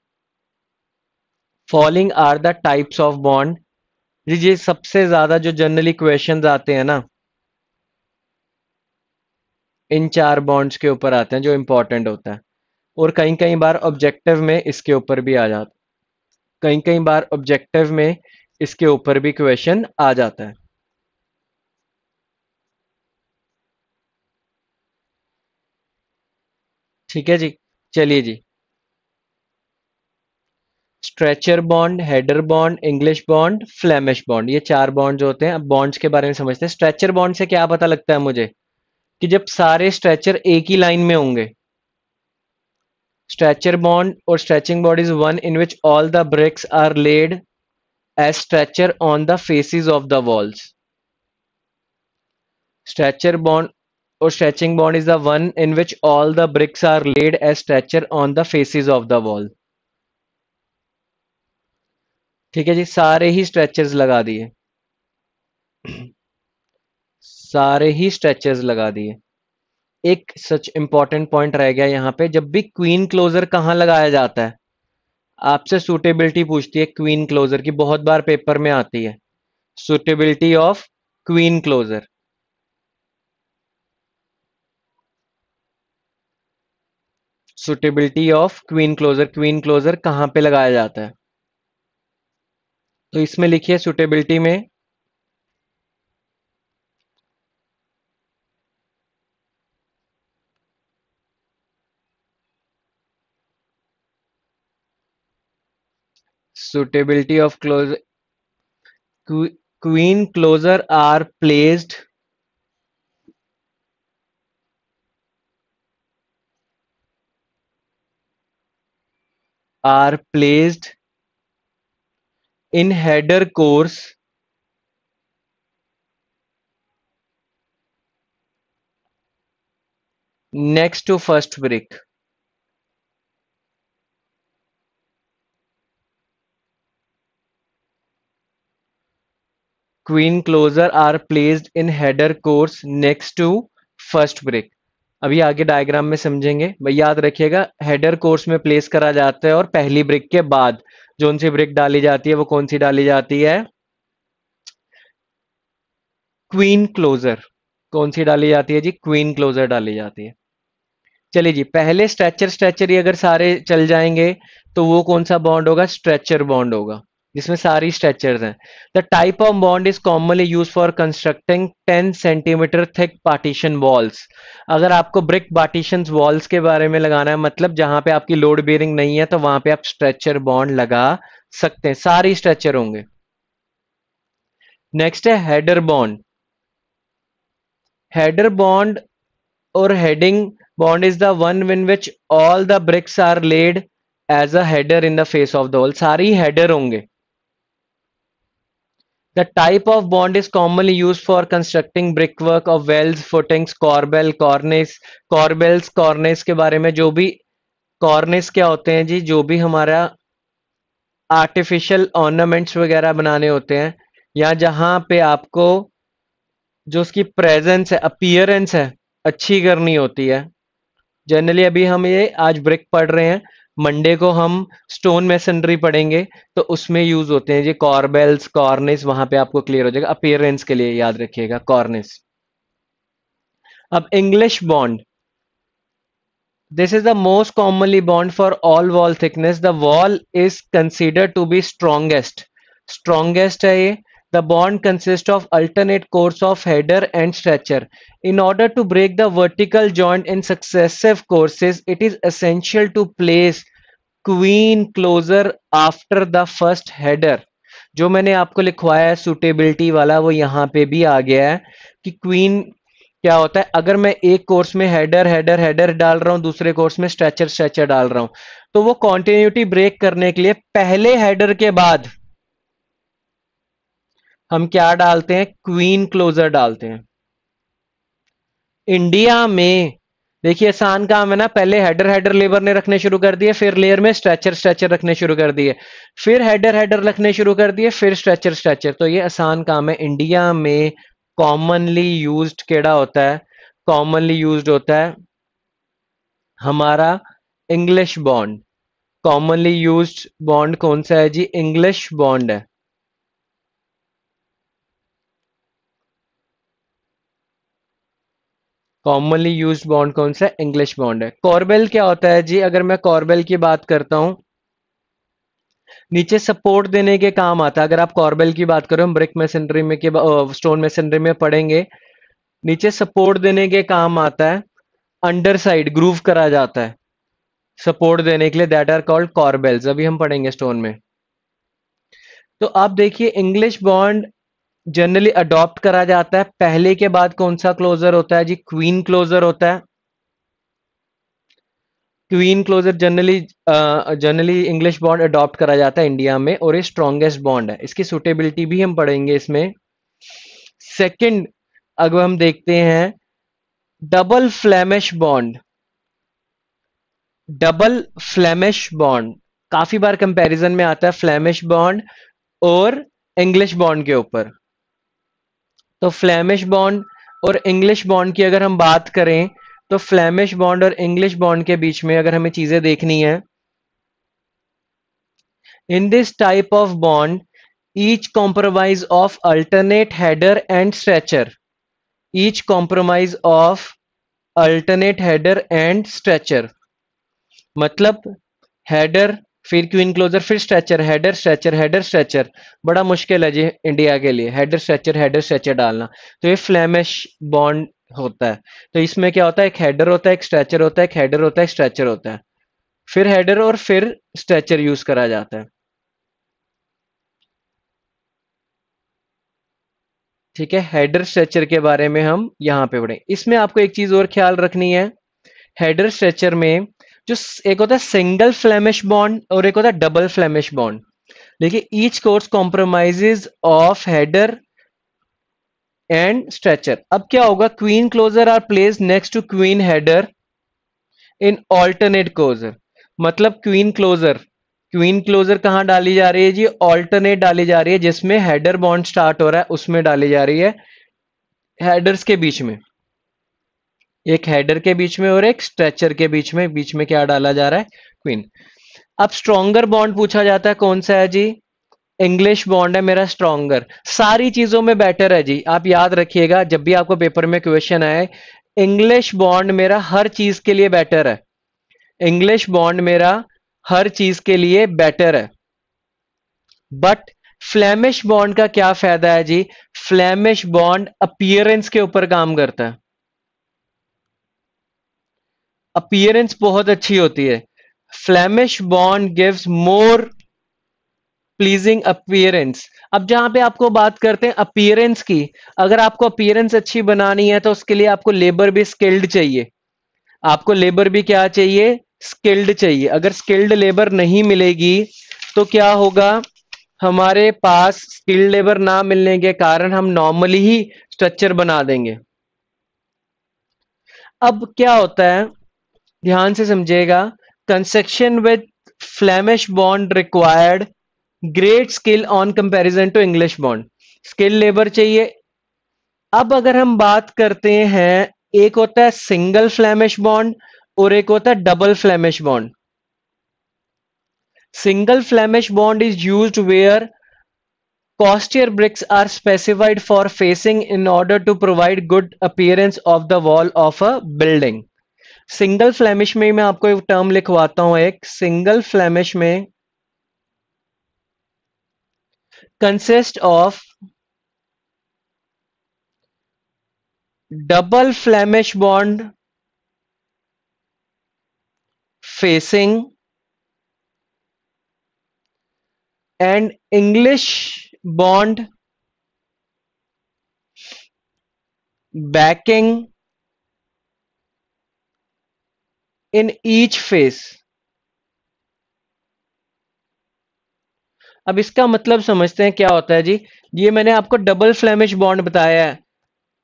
following are the types of bond जी जी सबसे ज्यादा जो जनरली क्वेश्चन आते हैं ना इन चार बॉन्ड्स के ऊपर आते हैं जो इंपॉर्टेंट होता है और कहीं कई बार ऑब्जेक्टिव में इसके ऊपर भी आ जाता कई कई बार ऑब्जेक्टिव में इसके ऊपर भी क्वेश्चन आ जाता है ठीक है जी चलिए जी stretcher bond header bond English bond Flemish bond ये चार बॉन्ड होते हैं अब बॉन्ड्स के बारे में समझते हैं स्ट्रेचर बॉन्ड से क्या पता लगता है मुझे कि जब सारे स्ट्रेचर एक ही लाइन में होंगे स्ट्रेचर बॉन्ड और stretching bond is one in which all the bricks are laid as stretcher on the faces of the walls stretcher bond और stretching bond is the one in which all the bricks are laid as stretcher on the faces of the walls ठीक है जी सारे ही stretchers लगा दिए सारे ही stretchers लगा दिए एक सच इंपॉर्टेंट पॉइंट रह गया यहां पे जब भी क्वीन क्लोजर कहां लगाया जाता है आपसे सुटेबिलिटी पूछती है क्वीन क्लोजर की बहुत बार पेपर में आती है suitability of queen closer suitability of queen closer queen closer कहां पे लगाया जाता है तो इसमें लिखिए सुटेबिलिटी में suitability of close queen closer are placed are placed In header course next to first brick queen closer are placed in header course next to first brick अभी आगे डायग्राम में समझेंगे भाई याद रखिएगा हेडर कोर्स में place करा जाता है और पहली ब्रिक के बाद जोन सी ब्रिक डाली जाती है वो कौन सी डाली जाती है क्वीन क्लोजर कौन सी डाली जाती है जी क्वीन क्लोजर डाली जाती है चलिए जी पहले स्ट्रेचर स्ट्रेचर ही अगर सारे चल जाएंगे तो वो कौन सा बॉन्ड होगा स्ट्रेचर बॉन्ड होगा जिसमें सारी स्ट्रेचर हैं the type of bond is commonly use for constructing 10 centimetre thick partition walls अगर आपको ब्रिक पार्टीशन वॉल्स के बारे में लगाना है मतलब जहां पे आपकी लोड बेरिंग नहीं है तो वहां पे आप स्ट्रेचर बॉन्ड लगा सकते हैं सारी स्ट्रेचर होंगे नेक्स्ट है हेडर बॉन्ड हेडर बॉन्ड और heading bond is the one in which all the bricks are laid as a header in the face of the wall सारी हेडर होंगे The type of bond is commonly used for constructing brickwork of wells, footings, corbel, cornice, corbels, cornice के बारे में जो भी कॉर्निस क्या होते हैं जी जो भी हमारा आर्टिफिशियल ऑर्नामेंट्स वगैरह बनाने होते हैं या जहाँ पे आपको जो उसकी प्रेजेंस है अपियरेंस है अच्छी करनी होती है जनरली अभी हम ये आज ब्रिक पढ़ रहे हैं मंडे को हम स्टोन मेसनरी पढ़ेंगे तो उसमें यूज होते हैं जी कॉर्बेल्स कॉर्निस वहां पे आपको क्लियर हो जाएगा अपेयरेंस के लिए याद रखिएगा कॉर्निस अब English bond this is the most commonly bond for all wall thickness the wall is consider to be strongest strongest है ये The bond consists of alternate cores of header and stretcher. In order to break the vertical joint in successive courses, it is essential to place queen closer after the first header. जो मैंने आपको लिखवाया है suitability वाला वो यहाँ पे भी आ गया है कि क्वीन क्या होता है अगर मैं एक कोर्स में हेडर हेडर हेडर डाल रहा हूँ दूसरे कोर्स में स्ट्रेचर स्ट्रेचर डाल रहा हूँ तो वो कॉन्टिन्यूटी ब्रेक करने के लिए पहले हेडर के बाद हम क्या डालते हैं क्वीन क्लोजर डालते हैं इंडिया में देखिए आसान काम है ना पहले हेडर हेडर लेबर ने रखने शुरू कर दिए फिर लेयर में स्ट्रेचर स्ट्रेचर रखने शुरू कर दिए फिर हेडर हेडर रखने शुरू कर दिए फिर स्ट्रेचर स्ट्रेचर तो ये आसान काम है इंडिया में कॉमनली यूज केड़ा होता है कॉमनली यूज होता है हमारा English bond commonly use bond कौन सा है जी इंग्लिश बॉन्ड है कॉमनली यूज बॉन्ड कौन सा इंग्लिश बॉन्ड है कॉर्बेल क्या होता है जी अगर मैं कॉर्बेल की बात करता हूं नीचे सपोर्ट देने के काम आता है अगर आप कॉर्बेल की बात करो ब्रिक मेसेंड्री में के स्टोन मेसेंड्री में पढ़ेंगे नीचे सपोर्ट देने के काम आता है अंडर साइड ग्रूव करा जाता है सपोर्ट देने के लिए दैट आर कॉल्ड कॉर्बेल्स अभी हम पढ़ेंगे स्टोन में तो आप देखिए इंग्लिश बॉन्ड जनरली अडॉप्ट करा जाता है पहले के बाद कौन सा क्लोजर होता है जी क्वीन क्लोजर होता है queen closer generally generally English bond adopt करा जाता है इंडिया में और ये स्ट्रॉन्गेस्ट बॉन्ड है इसकी सुटेबिलिटी भी हम पढ़ेंगे इसमें सेकंड अगर हम देखते हैं double Flemish bond double Flemish bond काफी बार कंपैरिजन में आता है फ्लैमिश बॉन्ड और इंग्लिश बॉन्ड के ऊपर तो फ्लैमिश बॉन्ड और इंग्लिश बॉन्ड की अगर हम बात करें तो फ्लैमिश बॉन्ड और इंग्लिश बॉन्ड के बीच में अगर हमें चीजें देखनी है in this type of bond each compromise of alternate header and stretcher each compromise of alternate header and stretcher मतलब हैडर फिर क्यू इनक्लोजर फिर stretcher header stretcher header stretcher बड़ा मुश्किल है जी इंडिया के लिए हेडर स्ट्रेचर हेडर स्ट्रेचर डालना तो ये फ्लैमिश बॉन्ड होता है तो इसमें क्या होता है एक हेडर होता है एक स्ट्रेचर होता है एक हेडर होता है स्ट्रेचर होता है फिर हेडर और फिर स्ट्रेचर यूज करा जाता है ठीक है हेडर स्ट्रेचर के बारे में हम यहां पे बढ़े इसमें आपको एक चीज और ख्याल रखनी है हेडर स्ट्रेचर में जो एक होता है सिंगल फ्लेमिश बॉन्ड और एक होता है डबल फ्लेमिश बॉन्ड देखिए each course compromises of header and stretcher अब क्या होगा queen closer are place next to queen header in alternate closer मतलब क्वीन क्लोजर क्वीन क्लोजर कहां डाली जा रही है जी ऑल्टरनेट डाली जा रही है जिसमें हेडर बॉन्ड स्टार्ट हो रहा है उसमें डाली जा रही है हेडर्स के बीच में एक हेडर के बीच में और एक स्ट्रेचर के बीच में बीच में क्या डाला जा रहा है क्वीन अब स्ट्रॉन्गर बॉन्ड पूछा जाता है कौन सा है जी इंग्लिश बॉन्ड है मेरा स्ट्रॉन्गर सारी चीजों में बेटर है जी आप याद रखिएगा जब भी आपको पेपर में क्वेश्चन आए इंग्लिश बॉन्ड मेरा हर चीज के लिए बेटर है इंग्लिश बॉन्ड मेरा हर चीज के लिए बेटर है बट फ्लैमिश बॉन्ड का क्या फायदा है जी फ्लैमिश बॉन्ड अपियरेंस के ऊपर काम करता है अपियरेंस बहुत अच्छी होती है Flemish bond gives more pleasing appearance अब जहां पे आपको बात करते हैं अपियरेंस की अगर आपको अपियरेंस अच्छी बनानी है तो उसके लिए आपको लेबर भी स्किल्ड चाहिए आपको लेबर भी क्या चाहिए स्किल्ड चाहिए अगर स्किल्ड लेबर नहीं मिलेगी तो क्या होगा हमारे पास स्किल्ड लेबर ना मिलने के कारण हम नॉर्मली ही स्ट्रक्चर बना देंगे अब क्या होता है ध्यान से समझेगा construction with Flemish bond required great skill on comparison to English bond skill labour चाहिए अब अगर हम बात करते हैं एक होता है सिंगल फ्लैमिश बॉन्ड और एक होता है double Flemish bond single Flemish bond is use where costlier bricks are specified for facing in order to provide good appearance of the wall of a building single Flemish में मैं आपको एक term लिखवाता हूं एक सिंगल फ्लेमिश में consist of double Flemish bond facing and English bond backing in each phase अब इसका मतलब समझते हैं क्या होता है जी ये मैंने आपको डबल फ्लेमिश बॉन्ड बताया है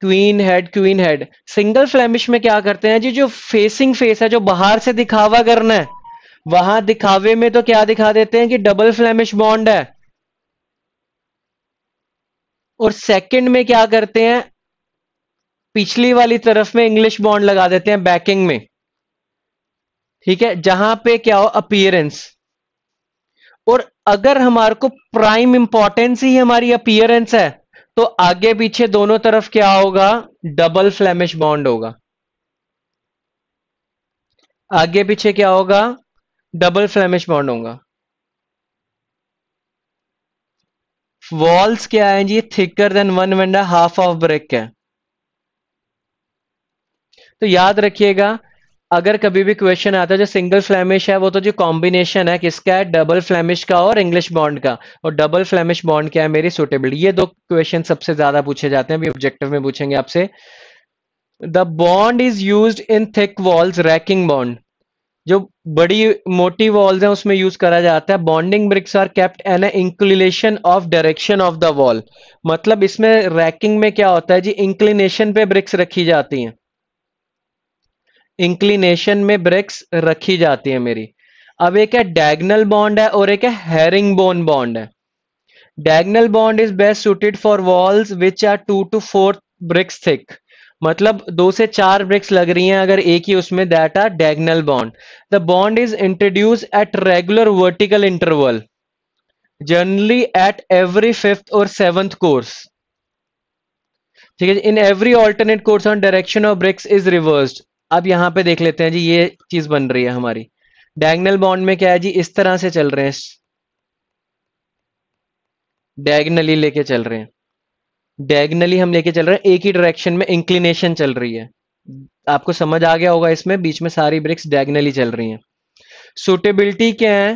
queen head queen head single Flemish में क्या करते हैं जी जो फेसिंग फेस है जो बाहर से दिखावा करना है वहां दिखावे में तो क्या दिखा देते हैं कि डबल फ्लेमिश बॉन्ड है और सेकंड में क्या करते हैं पिछली वाली तरफ में इंग्लिश बॉन्ड लगा देते हैं बैकिंग में ठीक है जहां पे क्या हो अपियरेंस और अगर हमारे को प्राइम इंपॉर्टेंस ही हमारी अपियरेंस है तो आगे पीछे दोनों तरफ क्या होगा डबल फ्लैमिश बॉन्ड होगा आगे पीछे क्या होगा डबल फ्लैमिश बॉन्ड होगा वॉल्स क्या है जी thicker than one and a half of brick है तो याद रखिएगा अगर कभी भी क्वेश्चन आता है जो सिंगल फ्लैमिश है वो तो जो कॉम्बिनेशन है किसका है डबल फ्लैमिश का और इंग्लिश बॉन्ड का और डबल फ्लैमिश बॉन्ड क्या है मेरी सुटेबल ये दो क्वेश्चन सबसे ज्यादा पूछे जाते हैं अभी ऑब्जेक्टिव में पूछेंगे आपसे the bond is use in thick walls raking bond जो बड़ी मोटी वॉल्स है उसमें यूज करा जाता है bonding bricks are kept an a inclination of direction of the wall मतलब इसमें रैकिंग में क्या होता है जी इंक्लिनेशन पे ब्रिक्स रखी जाती हैं इंक्लिनेशन में ब्रेक्स रखी जाती है मेरी अब एक है डायगनल बॉन्ड है और एक है हेरिंग बोन बॉन्ड है diagonal bond is best suited for walls which are two to four bricks thick मतलब दो से चार ब्रिक्स लग रही हैं अगर एक ही उसमें that are diagonal bond the bond is introduce at regular vertical interval generally at every fifth और सेवंथ कोर्स ठीक है in every alternate course on direction of bricks is reversed अब यहाँ पे देख लेते हैं जी ये चीज बन रही है हमारी डायगनल बॉन्ड में क्या है जी इस तरह से चल रहे हैं डायगनली लेके चल रहे हैं डायगनली हम लेके चल रहे हैं एक ही डायरेक्शन में इंक्लिनेशन चल रही है आपको समझ आ गया होगा इसमें बीच में सारी ब्रिक्स डायगनली चल रही हैं सुटेबिलिटी क्या है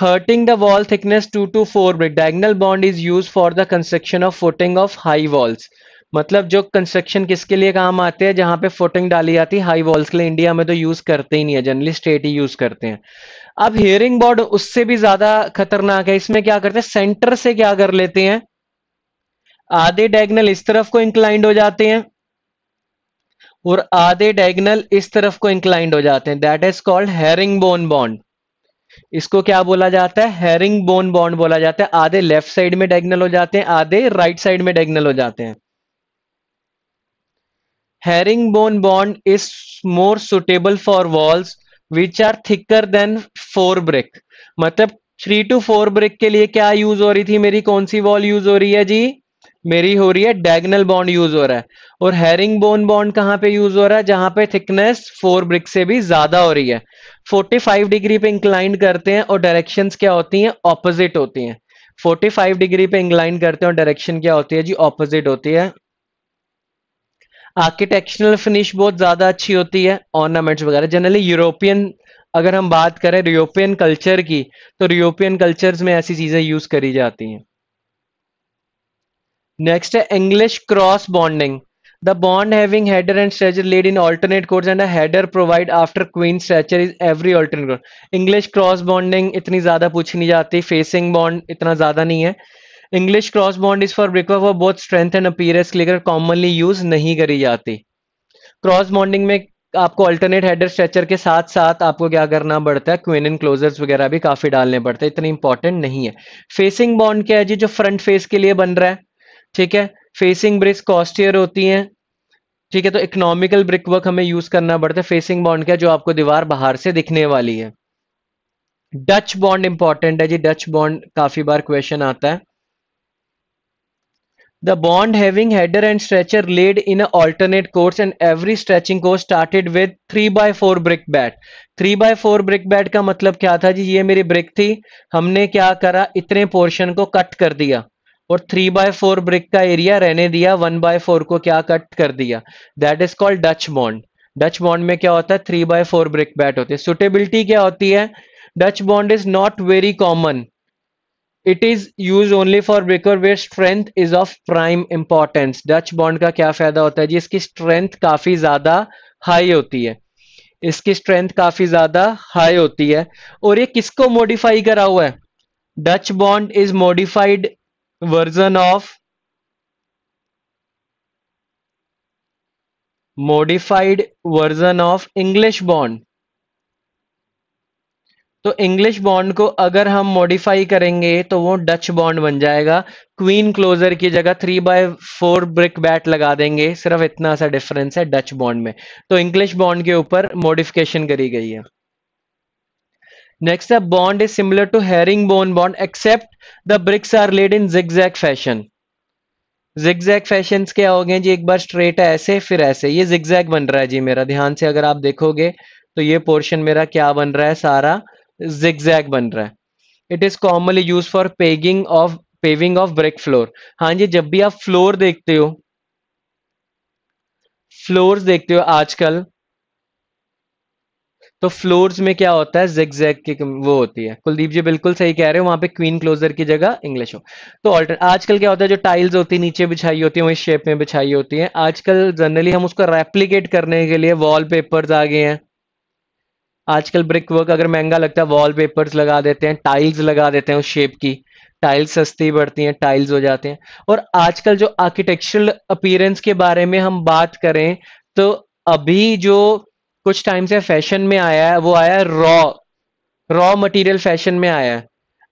hearting the wall thickness two to four brick diagonal bond is use for the construction of footing of high walls मतलब जो कंस्ट्रक्शन किसके लिए काम आते हैं जहां पे फोटिंग डाली जाती है हाई वॉल्स के लिए इंडिया में तो यूज करते ही नहीं है जनरली स्टेट ही यूज करते हैं अब हेयरिंग बोर्ड उससे भी ज्यादा खतरनाक है इसमें क्या करते हैं सेंटर से क्या कर लेते हैं आधे डायगनल इस तरफ को इंक्लाइंड हो जाते हैं और आधे डायगनल इस तरफ को इंक्लाइंड हो जाते हैं that is called herring bone bond इसको क्या बोला जाता है हेरिंग बोन बॉन्ड बोला जाता है आधे लेफ्ट साइड में डायगनल हो जाते हैं आधे राइट साइड में डायगनल हो जाते हैं bone bond is more suitable for walls which are thicker than four brick. मतलब थ्री टू फोर ब्रिक के लिए क्या यूज हो रही थी मेरी कौन सी वॉल यूज हो रही है जी मेरी हो रही है डायगनल बॉन्ड यूज हो रहा है और हेरिंग बोन बॉन्ड कहाँ पे यूज हो रहा है जहां पे थिकनेस फोर ब्रिक से भी ज्यादा हो रही है 45 डिग्री पे इंक्लाइन करते हैं और डायरेक्शंस क्या होती हैं ऑपोजिट होती हैं 45 डिग्री पे इंक्लाइन करते हैं और डायरेक्शन क्या होती है जी ऑपोजिट होती है आर्किटेक्चरल फिनिश बहुत ज्यादा अच्छी होती है ऑर्नामेंट्स वगैरह जनरली यूरोपियन अगर हम बात करें यूरोपियन कल्चर की तो यूरोपियन कल्चर्स में ऐसी चीजें यूज करी जाती हैं नेक्स्ट है English cross bonding The bond having header and stretcher laid in alternate chords and a header provide after queen stretcher is every alternate chord. English cross bonding इतनी ज़्यादा पूछी नहीं जाती facing bond इतना ज़्यादा नहीं है English cross bond is for breakup of both strength and appearance लेकर कॉमनली यूज नहीं करी जाती क्रॉस बॉन्डिंग में आपको अल्टरनेट हेडर स्ट्रेचर के साथ साथ आपको क्या करना पड़ता है क्वेन इन क्लोजर्स वगैरह भी काफी डालने पड़ते हैं इतने इंपॉर्टेंट नहीं है फेसिंग बॉन्ड क्या है जी जो फ्रंट फेस के लिए बन रहा है ठीक है फेसिंग ब्रिक्स कॉस्टियर होती हैं ठीक है तो इकोनॉमिकल ब्रिक वर्क हमें यूज करना पड़ता है फेसिंग बॉन्ड क्या जो आपको दीवार बाहर से दिखने वाली है डच बॉन्ड इंपॉर्टेंट है जी डच बॉन्ड काफी बार क्वेश्चन आता है The bond having header and stretcher laid in an alternate course and every stretching course started with 3 by 4 brick bat. 3 by 4 brick का मतलब क्या था जी ये मेरी ब्रिक थी हमने क्या करा इतने पोर्शन को कट कर दिया और थ्री बाय फोर ब्रिक का एरिया रहने दिया वन बाय फोर को क्या कट कर दिया that is called Dutch bond Dutch bond में क्या होता है three by four brick bat होती है सुटेबिलिटी क्या होती है Dutch bond is not very common it is use only for breaker where strength is of prime importance Dutch bond का क्या फायदा होता है जी इसकी स्ट्रेंथ काफी ज्यादा हाई होती है इसकी स्ट्रेंथ काफी ज्यादा हाई होती है और ये किसको मॉडिफाई करा हुआ है Dutch bond is modified version of modified version of English bond तो इंग्लिश बॉन्ड को अगर हम मॉडिफाई करेंगे तो वो डच बॉन्ड बन जाएगा क्वीन क्लोजर की जगह three by four brick bat लगा देंगे सिर्फ इतना सा डिफरेंस है डच बॉन्ड में तो इंग्लिश बॉन्ड के ऊपर मॉडिफिकेशन करी गई है नेक्स्ट है bond is similar to herring bone bond except the bricks are laid in zigzag fashion zigzag fashion क्या हो गए जी एक बार स्ट्रेट है ऐसे फिर ऐसे ये जिगजैग बन रहा है जी मेरा ध्यान से अगर आप देखोगे तो ये पोर्शन मेरा क्या बन रहा है सारा जिगजैग बन रहा है it is commonly use for pegging of paving of brick floor हाँ जी जब भी आप फ्लोर देखते हो फ्लोर्स देखते हो आजकल तो फ्लोर्स में क्या होता है जेग जेग की वो होती है कुलदीप जी बिल्कुल सही कह रहे हो वहां पे क्वीन क्लोजर की जगह इंग्लिश हो तो ऑल्टर आजकल क्या होता है जो टाइल्स होती है नीचे बिछाई होती है वही शेप में बिछाई होती है आजकल जनरली हम उसको रेप्लीकेट करने के लिए वॉल आ गए हैं आजकल ब्रिक वर्क अगर महंगा लगता है वॉल पेपर्स लगा देते हैं टाइल्स लगा देते हैं उस शेप की टाइल्स सस्ती बढ़ती हैं टाइल्स हो जाते हैं और आजकल जो आर्किटेक्चरल अपीयरेंस के बारे में हम बात करें तो अभी जो कुछ टाइम से फैशन में आया है वो आया है रॉ रॉ मटेरियल फैशन में आया है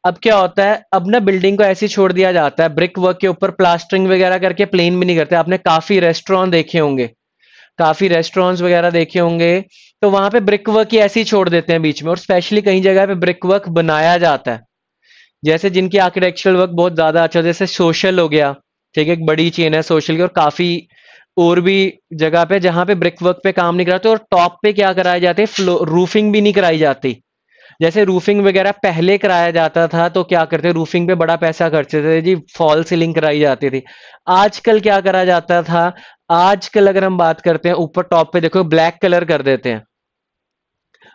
अब क्या होता है अब ना बिल्डिंग को ऐसे छोड़ दिया जाता है ब्रिक वर्क के ऊपर प्लास्टरिंग वगैरह करके प्लेन भी नहीं करते आपने काफी रेस्टोरेंट देखे होंगे काफी रेस्टोरेंट्स वगैरह देखे होंगे तो वहां पे ब्रिक वर्क ही ऐसे ही छोड़ देते हैं बीच में और स्पेशली कहीं जगह पे ब्रिक वर्क बनाया जाता है जैसे जिनकी आर्किटेक्चरल वर्क बहुत ज्यादा अच्छा जैसे सोशल हो गया ठीक है एक बड़ी चेन है सोशल की और काफी और भी जगह पे जहां पे ब्रिक वर्क पे काम नहीं कराते और टॉप पे क्या कराए जाते रूफिंग भी नहीं कराई जाती जैसे रूफिंग वगैरह पहले कराया जाता था तो क्या करते रूफिंग पे बड़ा पैसा खर्चते थे जी फॉल सीलिंग कराई जाती थी आजकल क्या करा जाता था आजकल अगर हम बात करते हैं ऊपर टॉप पे देखो ब्लैक कलर कर देते हैं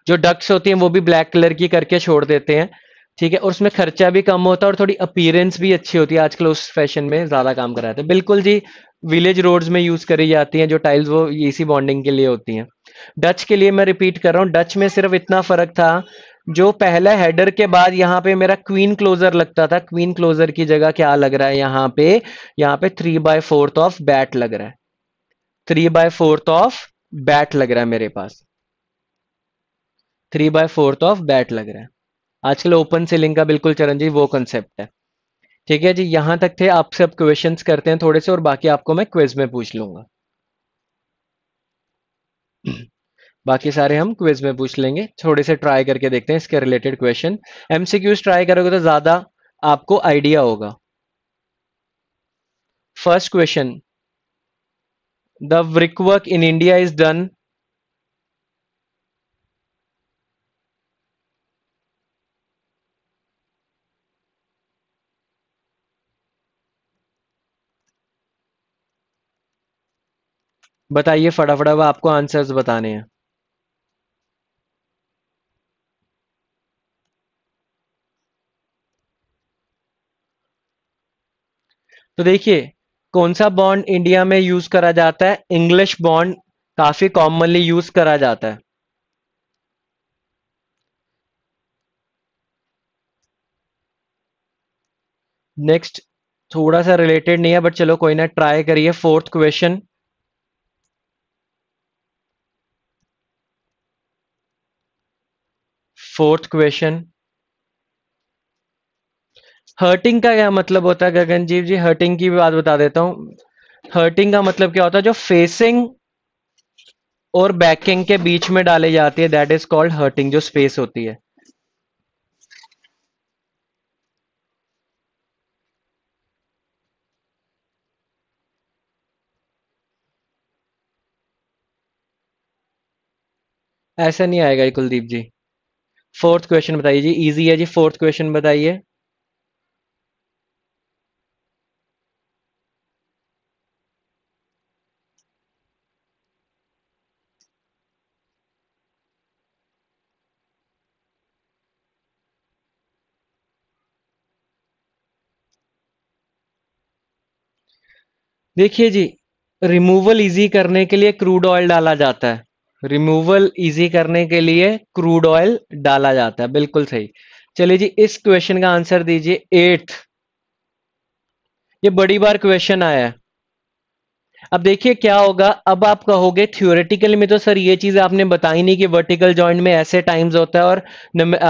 जो डक्स होती हैं वो भी ब्लैक कलर की करके छोड़ देते हैं ठीक है और उसमें खर्चा भी कम होता है और थोड़ी अपीयरेंस भी अच्छी होती है आजकल उस फैशन में ज्यादा काम कराते हैं बिल्कुल जी विलेज रोड्स में यूज करी जाती हैं जो टाइल्स वो इसी बॉन्डिंग के लिए होती हैं डच के लिए मैं रिपीट कर रहा हूँ डच में सिर्फ इतना फर्क था जो पहला हेडर के बाद यहाँ पे मेरा क्वीन क्लोजर लगता था क्वीन क्लोजर की जगह क्या लग रहा है यहाँ पे यहाँ पे three by fourth of bat लग रहा है three by fourth of bat लग रहा है मेरे पास three by fourth of bat लग रहा है आजकल ओपन सीलिंग का बिल्कुल चरण जी वो कंसेप्ट है ठीक है जी यहां तक थे आपसे अब क्वेश्चन करते हैं थोड़े से और बाकी आपको मैं क्विज में पूछ लूंगा बाकी सारे हम क्विज में पूछ लेंगे थोड़े से ट्राई करके देखते हैं इसके रिलेटेड क्वेश्चन एमसीक्यूज ट्राई करोगे तो ज्यादा आपको आइडिया होगा first question The brickwork in India is done बताइए फटाफट अब आपको आंसर्स बताने हैं तो देखिए कौन सा बॉन्ड इंडिया में यूज करा जाता है इंग्लिश बॉन्ड काफी कॉमनली यूज करा जाता है नेक्स्ट थोड़ा सा रिलेटेड नहीं है बट चलो कोई ना ट्राई करिए fourth question fourth question hearting का क्या मतलब होता है गगनजीव जी हर्टिंग की भी बात बता देता हूँ हर्टिंग का मतलब क्या होता है जो फेसिंग और बैकिंग के बीच में डाली जाती है दैट इज कॉल्ड हर्टिंग जो स्पेस होती है ऐसा नहीं आएगा कुलदीप जी फोर्थ क्वेश्चन बताइए जी इजी है जी फोर्थ क्वेश्चन बताइए देखिए जी रिमूवल इजी करने के लिए क्रूड ऑयल डाला जाता है रिमूवल इजी करने के लिए क्रूड ऑयल डाला जाता है बिल्कुल सही चलिए जी इस क्वेश्चन का आंसर दीजिए एट्थ ये बड़ी बार क्वेश्चन आया है अब देखिए क्या होगा अब आप कहोगे थियोरेटिकली में तो सर ये चीज आपने बताई नहीं कि वर्टिकल जॉइंट में ऐसे टाइम्स होता है और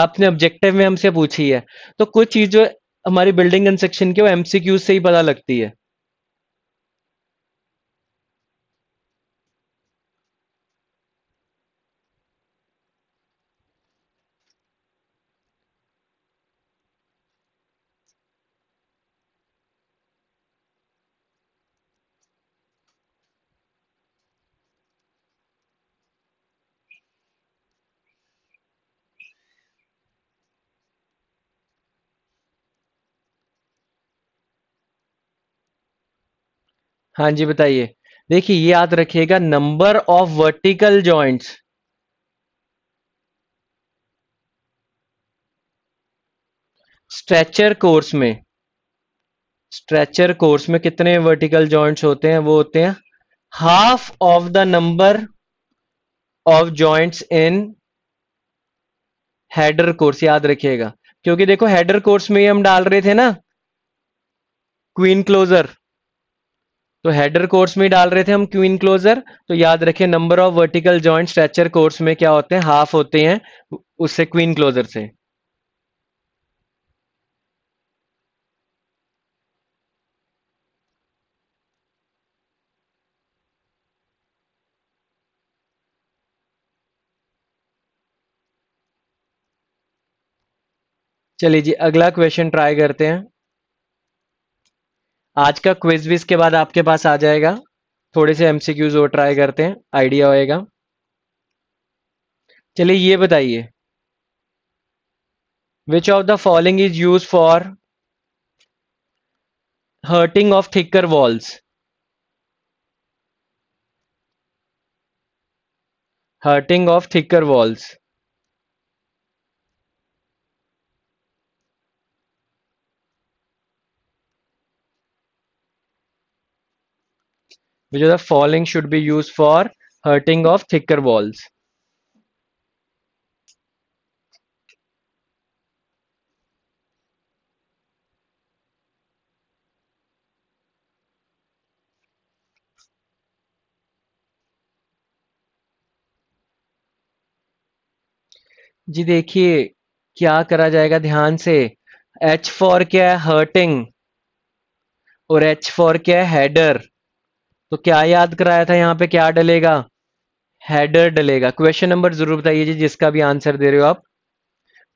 आपने ऑब्जेक्टिव में हमसे पूछी है तो कुछ चीज जो हमारी बिल्डिंग कंस्ट्रक्शन की वो एमसीक्यू से ही पता लगती है हाँ जी बताइए देखिए ये याद रखिएगा number of vertical joints stretcher course में स्ट्रेचर कोर्स में कितने वर्टिकल जॉइंट्स होते हैं वो होते हैं half of the number of joints in header course याद रखिएगा क्योंकि देखो हेडर कोर्स में ही हम डाल रहे थे ना क्वीन क्लोजर तो हेडर कोर्स में डाल रहे थे हम क्वीन क्लोजर तो याद रखें number of vertical joint stretcher course में क्या होते हैं हाफ होते हैं उससे क्वीन क्लोजर से चलिए जी अगला क्वेश्चन ट्राई करते हैं आज का क्विज विज के बाद आपके पास आ जाएगा थोड़े से एमसीक्यूज और ट्राई करते हैं आइडिया होएगा चलिए ये बताइए which of the following is use for hearting of thicker walls hearting of thicker walls which is the falling should be used for hurting of thicker walls. जी देखिए क्या करा जाएगा ध्यान से H4 क्या है हर्टिंग और H4 क्या है हेडर तो क्या याद कराया था यहाँ पे क्या डलेगा हेडर डलेगा क्वेश्चन नंबर जरूर बताइए जी जिसका भी आंसर दे रहे हो आप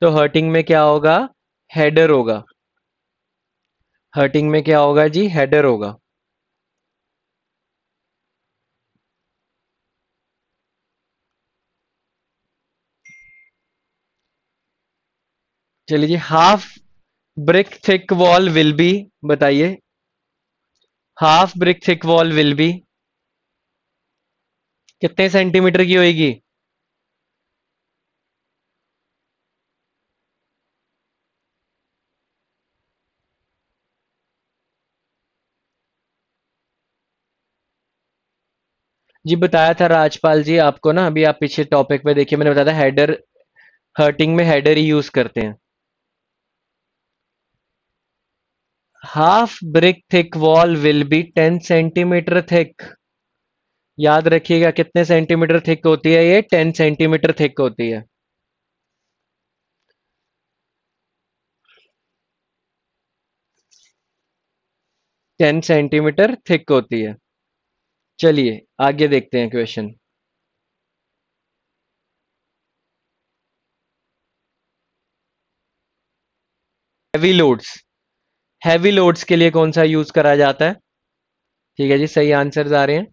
तो हर्टिंग में क्या होगा हेडर होगा हर्टिंग में क्या होगा जी हेडर होगा चलिए जी half brick thick wall will be बताइए half brick thick wall will be कितने सेंटीमीटर की होगी जी बताया था राजपाल जी आपको ना अभी आप पीछे टॉपिक पे देखिए मैंने बताया था हेडर हर्टिंग में हेडर ही यूज करते हैं half brick thick wall will be 10 centimetre thick याद रखिएगा कितने सेंटीमीटर थिक होती है ये 10 सेंटीमीटर थिक होती है टेन सेंटीमीटर थिक होती है चलिए आगे देखते हैं question heavy loads heavy loads के लिए कौन सा यूज करा जाता है ठीक है जी सही आंसर आ रहे हैं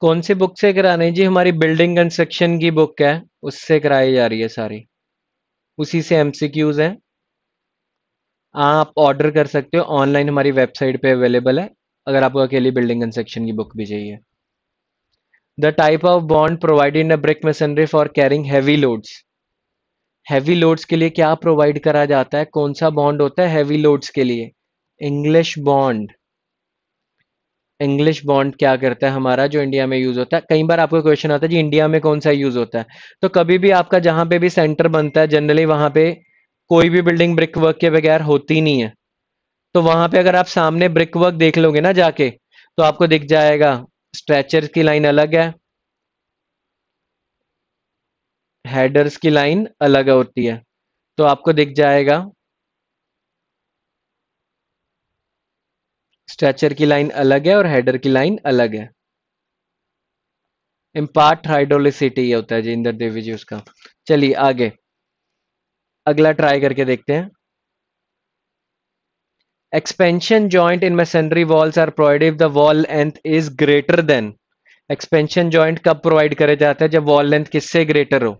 कौन सी बुक से कराने जी हमारी बिल्डिंग कंस्ट्रक्शन की बुक है उससे कराई जा रही है सारी उसी से एमसीक्यूज हैं आप ऑर्डर कर सकते हो ऑनलाइन हमारी वेबसाइट पे अवेलेबल है अगर आपको अकेली बिल्डिंग कंस्ट्रक्शन की बुक भी चाहिए the type of bond provided in brick masonry for carrying heavy loads heavy loads के लिए क्या प्रोवाइड करा जाता है कौन सा बॉन्ड होता है हैवी लोड्स के लिए इंग्लिश बॉन्ड इंग्लिश बॉन्ड क्या करता है हमारा जो इंडिया में यूज होता है कई बार आपको क्वेश्चन आता है जी इंडिया में कौन सा यूज होता है तो कभी भी आपका जहां पे भी सेंटर बनता है जनरली वहां पे कोई भी बिल्डिंग ब्रिक वर्क के बगैर होती नहीं है तो वहां पे अगर आप सामने ब्रिक वर्क देख लोगे ना जाके तो आपको दिख जाएगा स्ट्रेचर की लाइन अलग है हेडर्स की लाइन अलग होती है तो आपको दिख जाएगा स्ट्रेचर की लाइन अलग है और हेडर की लाइन अलग है इम्पार्ट हाइड्रोलिसिटी होता है जी इंदर देवी जी उसका चलिए आगे अगला ट्राई करके देखते हैं Expansion joint in masonry walls are provided if the wall length is greater than. Expansion joint कब प्रोवाइड करे जाते हैं जब वॉल लेंथ किससे ग्रेटर हो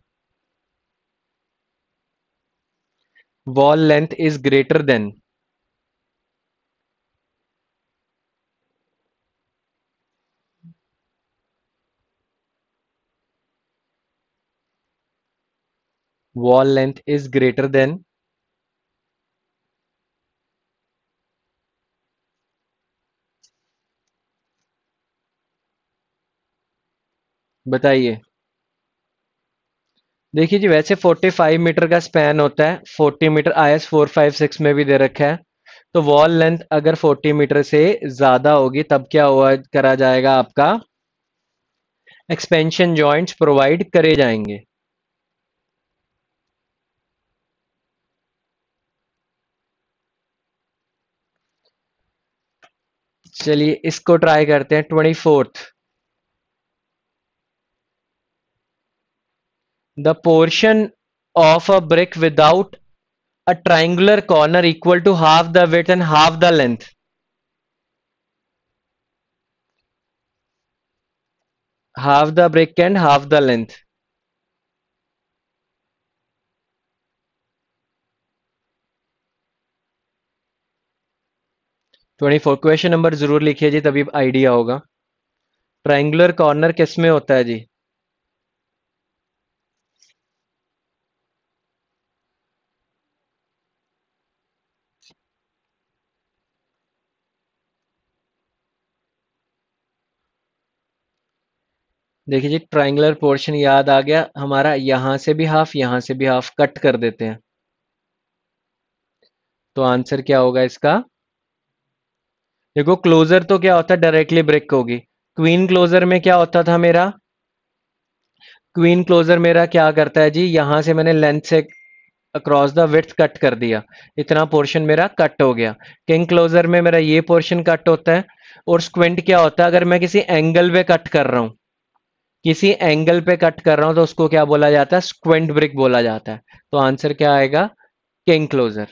wall length is greater than wall length is greater than बताइए देखिए जी वैसे 45 मीटर का स्पैन होता है 40 metre I S four five six में भी दे रखा है तो वॉल लेंथ अगर 40 मीटर से ज्यादा होगी तब क्या हुआ करा जाएगा आपका एक्सपेंशन जॉइंट्स प्रोवाइड करे जाएंगे चलिए इसको ट्राई करते हैं twenty fourth The portion of a brick without a triangular corner equal to half the width and half the length. Half the brick and half the length. Twenty four question number जरूर लिखिए जी तभी idea होगा triangular corner किस में होता है जी देखिए जी triangular portion याद आ गया हमारा यहाँ से भी हाफ यहां से भी हाफ कट कर देते हैं तो आंसर क्या होगा इसका देखो क्लोजर तो क्या होता है डायरेक्टली ब्रेक होगी क्वीन क्लोजर में क्या होता था मेरा क्वीन क्लोजर मेरा क्या करता है जी यहां से मैंने लेंथ से अक्रॉस द विथ कट कर दिया इतना पोर्शन मेरा कट हो गया किंग क्लोजर में मेरा ये पोर्शन कट होता है और स्क्वेंट क्या होता है अगर मैं किसी एंगल पे कट कर रहा हूं किसी एंगल पे कट कर रहा हूं तो उसको क्या बोला जाता है स्क्वेंट ब्रिक बोला जाता है तो आंसर क्या आएगा king closer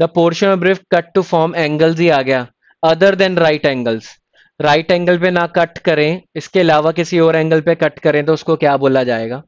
the portion of brick cut to form angles ही आ गया other than right angles right angle पे ना कट करें इसके अलावा किसी और एंगल पे कट करें तो उसको क्या बोला जाएगा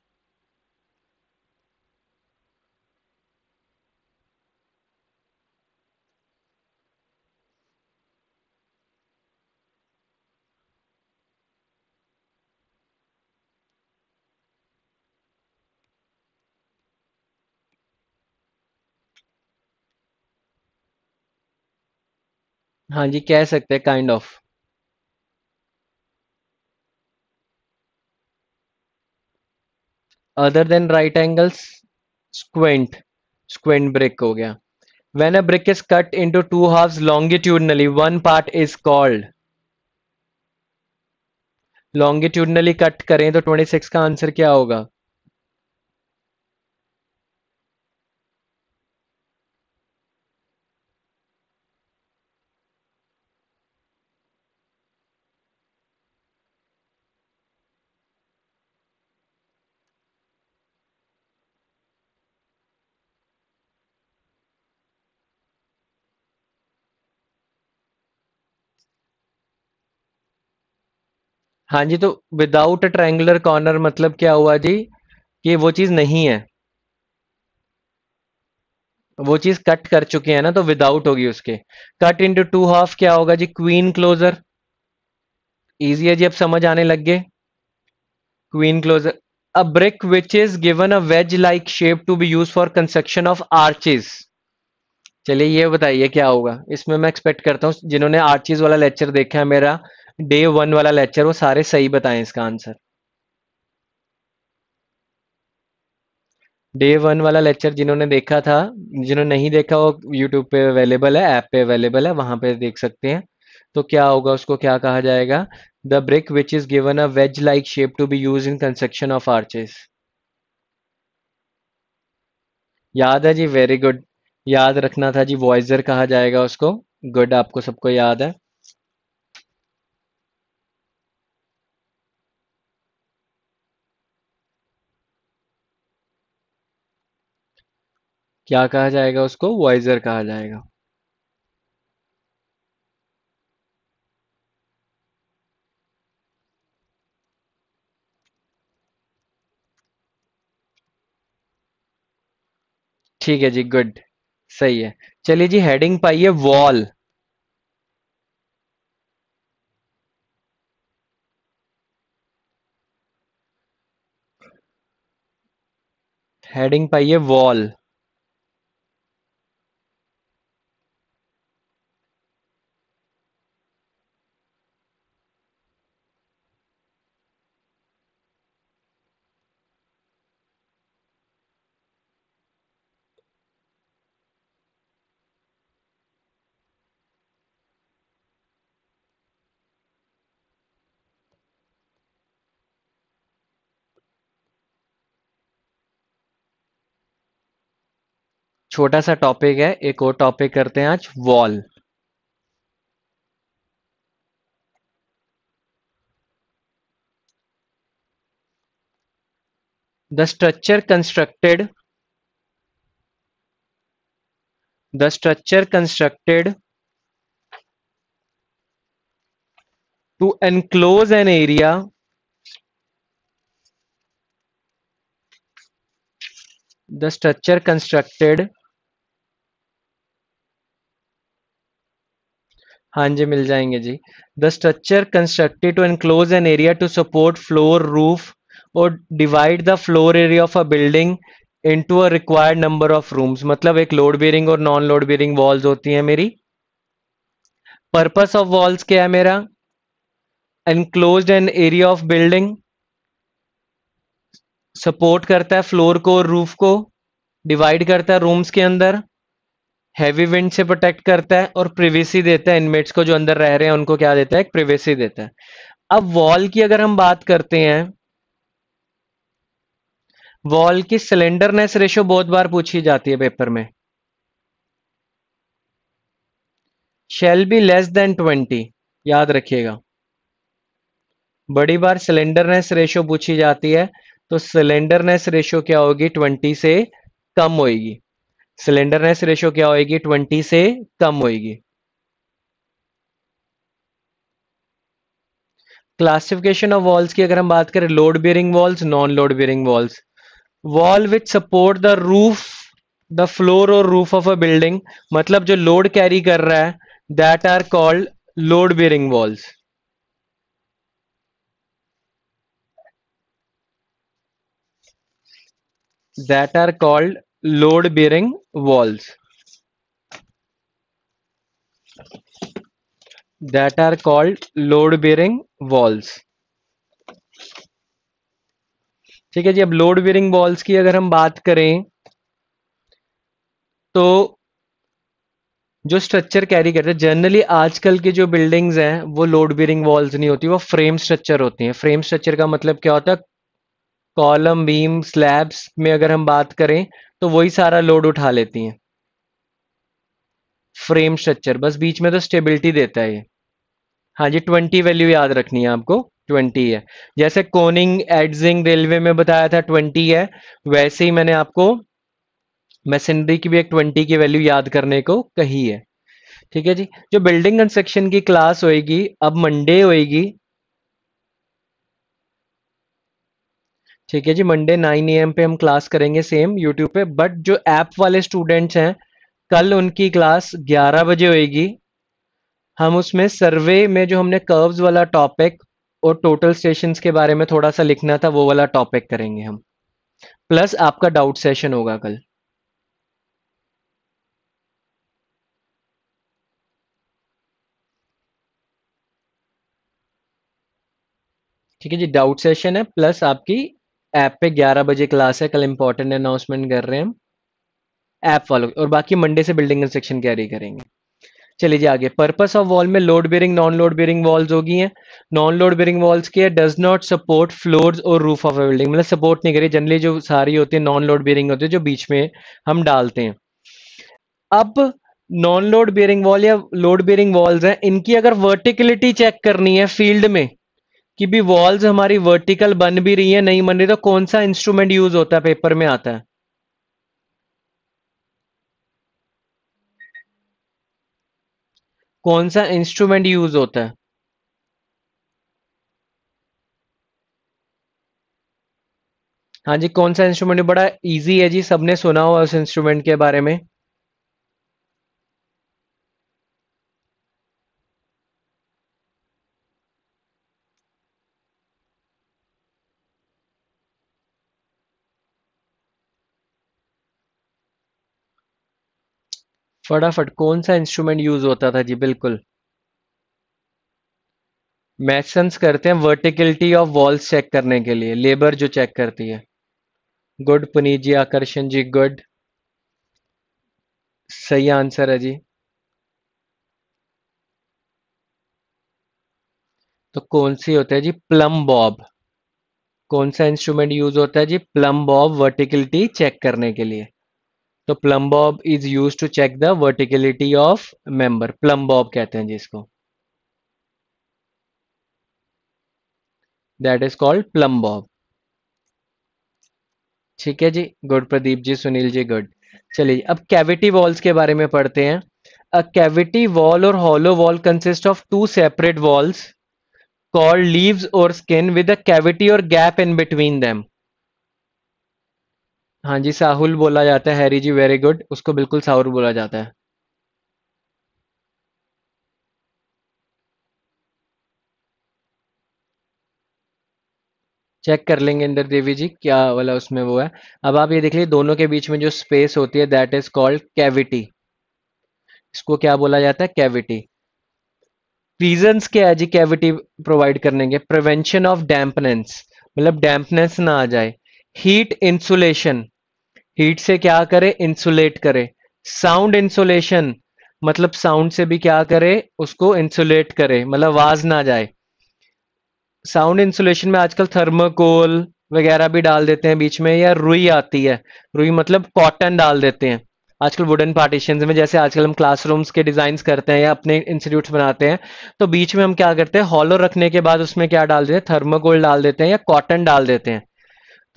हाँ जी कह सकते हैं kind of other than right angles squint squint brick हो गया when a brick is cut into two half longitudinally one part is called longitudinally cut करें तो ट्वेंटी सिक्स का आंसर क्या होगा हाँ जी तो विदाउट ट्रैंगुलर कॉर्नर मतलब क्या हुआ जी कि वो चीज नहीं है वो चीज कट कर चुके हैं ना तो विदाउट होगी उसके कट इंटू टू हाफ क्या होगा जी क्वीन क्लोजर इजी है जी अब समझ आने लग गए queen closure a brick which is given a wedge like shape to be use for construction of arches चलिए ये बताइए क्या होगा इसमें मैं एक्सपेक्ट करता हूँ जिन्होंने आर्चिस वाला लेक्चर देखा है मेरा डे वन वाला लेक्चर वो सारे सही बताएं इसका आंसर डे वन वाला लेक्चर जिन्होंने देखा था जिन्होंने नहीं देखा वो यूट्यूब पे अवेलेबल है ऐप पे अवेलेबल है वहां पे देख सकते हैं तो क्या होगा उसको क्या कहा जाएगा the brick which is given a wedge like shape to be use in construction of arches याद है जी वेरी गुड याद रखना था जी वॉइजर कहा जाएगा उसको गुड आपको सबको याद है क्या कहा जाएगा उसको वॉइजर कहा जाएगा ठीक है जी गुड सही है चलिए जी हेडिंग पाई है वॉल हेडिंग पाई है वॉल छोटा सा टॉपिक है एक और टॉपिक करते हैं आज wall the structure constructed the structure constructed to enclose an area the structure constructed हाँ जी मिल जाएंगे जी the structure constructed to enclose an area to support floor roof और divide the floor area of a building into a required number of rooms मतलब एक load bearing और non load bearing walls होती है मेरी purpose of walls क्या है मेरा enclose an area of building support करता है फ्लोर को और रूफ को डिवाइड करता है रूम्स के अंदर हैवी विंड से प्रोटेक्ट करता है और प्रिवेसी देता है इनमेट्स को जो अंदर रह रहे हैं उनको क्या देता है प्रिवेसी देता है अब वॉल की अगर हम बात करते हैं वॉल की सिलेंडरनेस रेशो बहुत बार पूछी जाती है पेपर में shall be less than twenty याद रखिएगा बड़ी बार सिलेंडरनेस रेशो पूछी जाती है तो सिलेंडरनेस रेशो क्या होगी ट्वेंटी से कम होगी सिलेंडरनेस रेशियो क्या होएगी 20 से कम होएगी क्लासिफिकेशन ऑफ वॉल्स की अगर हम बात करें load bearing walls non load bearing walls wall which support the roof the floor और रूफ ऑफ अ बिल्डिंग मतलब जो लोड कैरी कर रहा है that are called load bearing walls that are called Load-bearing walls that are called load-bearing walls. ठीक है जी अब लोड बेरिंग वॉल्स की अगर हम बात करें तो जो स्ट्रक्चर कैरी करते हैं जनरली आजकल की जो बिल्डिंग्स हैं वो लोड बेरिंग वॉल्स नहीं होती वो फ्रेम स्ट्रक्चर होती हैं फ्रेम स्ट्रक्चर का मतलब क्या होता है कॉलम बीम स्लैब्स में अगर हम बात करें तो वही सारा लोड उठा लेती हैं फ्रेम स्ट्रक्चर बस बीच में तो स्टेबिलिटी देता है ये हाँ जी ट्वेंटी वैल्यू याद रखनी है आपको ट्वेंटी है जैसे कोनिंग एडजिंग रेलवे में बताया था ट्वेंटी है वैसे ही मैंने आपको मैसेनरी की भी एक ट्वेंटी की वैल्यू याद करने को कही है ठीक है जी जो बिल्डिंग कंस्ट्रक्शन की क्लास होएगी अब मंडे होएगी ठीक है जी मंडे नाइन ए पे हम क्लास करेंगे सेम यूट्यूब पे बट जो ऐप वाले स्टूडेंट्स हैं कल उनकी क्लास 11 बजे होएगी हम उसमें सर्वे में जो हमने कर्व्स वाला टॉपिक और टोटल स्टेशन के बारे में थोड़ा सा लिखना था वो वाला टॉपिक करेंगे हम प्लस आपका डाउट सेशन होगा कल ठीक है जी डाउट सेशन है प्लस आपकी ऐप पे 11 बजे क्लास है कल इंपॉर्टेंट अनाउंसमेंट कर रहे हैं हम ऐप वालों और बाकी मंडे से बिल्डिंग इंस्ट्रक्शन कैरी करेंगे चलिए जी आगे पर्पस ऑफ वॉल में load bearing non load bearing walls होगी हैं नॉन लोड बेरिंग वॉल्स के डज नॉट सपोर्ट फ्लोर्स और रूफ ऑफ ए बिल्डिंग मतलब सपोर्ट नहीं करे जनरली जो सारी होती है नॉन लोड बेरिंग होती है जो बीच में हम डालते हैं अब नॉन लोड बेरिंग वॉल या लोड बेरिंग वॉल्स हैं इनकी अगर वर्टिकलिटी चेक करनी है फील्ड में कि भी वॉल्स हमारी वर्टिकल बन भी रही है नहीं बन रही तो कौन सा इंस्ट्रूमेंट यूज होता है पेपर में आता है कौन सा इंस्ट्रूमेंट यूज होता है हाँ जी कौन सा इंस्ट्रूमेंट बड़ा इजी है जी सबने सुना हुआ उस इंस्ट्रूमेंट के बारे में फटाफट कौन सा इंस्ट्रूमेंट यूज होता था जी बिल्कुल मैथसन्स करते हैं वर्टिकलिटी ऑफ वॉल्स चेक करने के लिए लेबर जो चेक करती है गुड पुनीत जी आकर्षण जी गुड सही आंसर है जी तो कौन सी होता है जी प्लम बॉब कौन सा इंस्ट्रूमेंट यूज होता है जी प्लम बॉब वर्टिकलिटी चेक करने के लिए तो plumb bob is use to check the verticality of member plumb bob कहते हैं जिसको दैट इज कॉल्ड प्लम्बॉब ठीक है जी गुड प्रदीप जी सुनील जी गुड चलिए अब कैविटी वॉल्स के बारे में पढ़ते हैं अ कैविटी वॉल और hollow wall consist of two separate walls called leaves और स्किन विद अ कैविटी और गैप इन बिटवीन देम हाँ जी साहुल बोला जाता है हैरी जी वेरी गुड उसको बिल्कुल साहुल बोला जाता है चेक कर लेंगे इंदर देवी जी क्या वाला उसमें वो है अब आप ये देख लीजिए दोनों के बीच में जो स्पेस होती है दैट इज कॉल्ड कैविटी इसको क्या बोला जाता है कैविटी रीजंस क्या है जी कैविटी प्रोवाइड करने के प्रिवेंशन ऑफ डैम्पनेस मतलब डैम्पनेस ना आ जाए हीट इंसुलेशन हीट से क्या करे इंसुलेट करे साउंड इंसुलेशन मतलब साउंड से भी क्या करे उसको इंसुलेट करे मतलब आवाज ना जाए साउंड इंसुलेशन में आजकल थर्मोकोल वगैरह भी डाल देते हैं बीच में या रुई आती है रुई मतलब कॉटन डाल देते हैं आजकल वुडन पार्टीशन में जैसे आजकल हम क्लासरूम्स के डिजाइन करते हैं या अपने इंस्टीट्यूट बनाते हैं तो बीच में हम क्या करते हैं हॉलो रखने के बाद उसमें क्या डाल देते हैं थर्मोकोल डाल देते हैं या कॉटन डाल देते हैं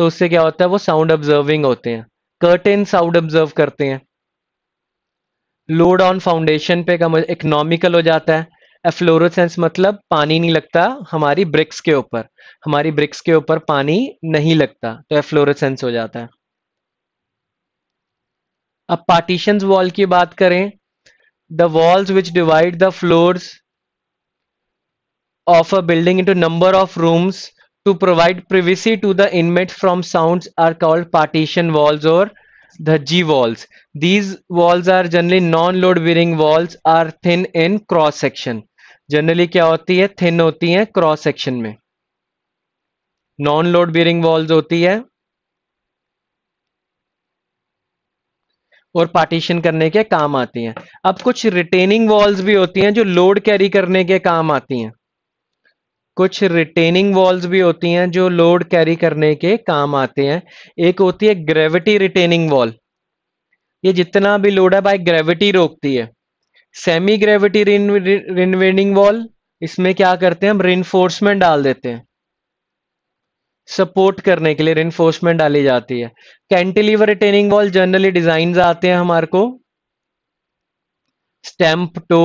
तो उससे क्या होता है वो साउंड ऑब्जर्विंग होते हैं कर्टेन साउंड ऑब्जर्व करते हैं लोड ऑन फाउंडेशन पे कम इकोनॉमिकल हो जाता है एफ्लोरोसेंस मतलब पानी नहीं लगता हमारी ब्रिक्स के ऊपर हमारी ब्रिक्स के ऊपर पानी नहीं लगता तो एफ्लोरोसेंस हो जाता है अब पार्टीशन वॉल की बात करें the walls which divide the floors of a building into number of rooms to provide privacy to the inmates from sounds are called partition walls or dhajji walls. These walls are generally non-load bearing walls are thin in cross section. Generally क्या होती है thin होती है cross section में non load bearing walls होती है और partition करने के काम आती हैं अब कुछ रिटेनिंग वॉल्स भी होती हैं जो लोड कैरी करने के काम आती हैं कुछ रिटेनिंग वॉल्स भी होती हैं जो लोड कैरी करने के काम आते हैं एक होती है ग्रेविटी रिटेनिंग वॉल ये जितना भी लोड है बाय ग्रेविटी रोकती है सेमी ग्रेविटी रिनवेनिंग वॉल इसमें क्या करते हैं हम रिनफोर्समेंट डाल देते हैं सपोर्ट करने के लिए रिनफोर्समेंट डाली जाती है cantilever retaining wall generally design आते हैं हमारे को स्टैम्प टो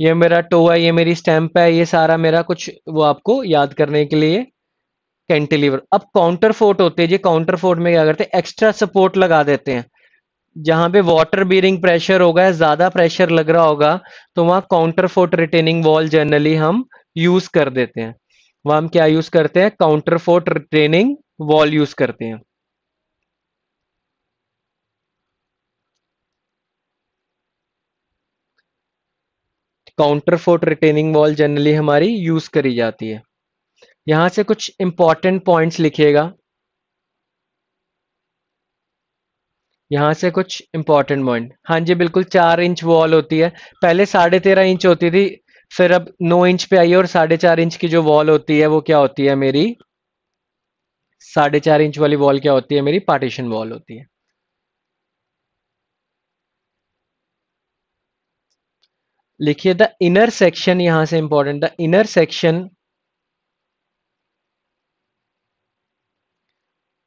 ये मेरा टो है ये मेरी स्टैंप है ये सारा मेरा कुछ वो आपको याद करने के लिए कैंटिलीवर अब काउंटर फोर्ट होते हैं जी काउंटर फोर्ट में क्या करते हैं एक्स्ट्रा सपोर्ट लगा देते हैं जहां पे वाटर बीरिंग प्रेशर होगा ज्यादा प्रेशर लग रहा होगा तो वहां counterfort retaining wall generally हम यूज कर देते हैं वहां हम क्या यूज करते हैं counterfort retaining wall use करते हैं counterfort retaining wall generally हमारी यूज करी जाती है यहां से कुछ इंपॉर्टेंट पॉइंट्स लिखिएगा यहां से कुछ इंपॉर्टेंट पॉइंट हाँ जी बिल्कुल चार इंच वॉल होती है पहले साढ़े तेरह इंच होती थी फिर अब नौ इंच पे आई और साढ़े चार इंच की जो वॉल होती है वो क्या होती है मेरी साढ़े चार इंच वाली वॉल क्या होती है मेरी पार्टीशन वॉल होती है लिखिए द इनर सेक्शन यहां से important the inner section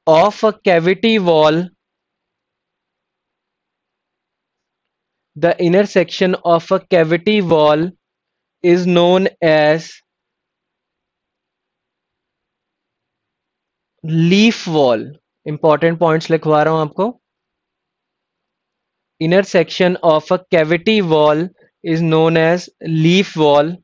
of a cavity wall the inner section of a cavity wall is known as leaf wall important points लिखवा रहा हूं आपको inner section of a cavity wall is known as leaf wall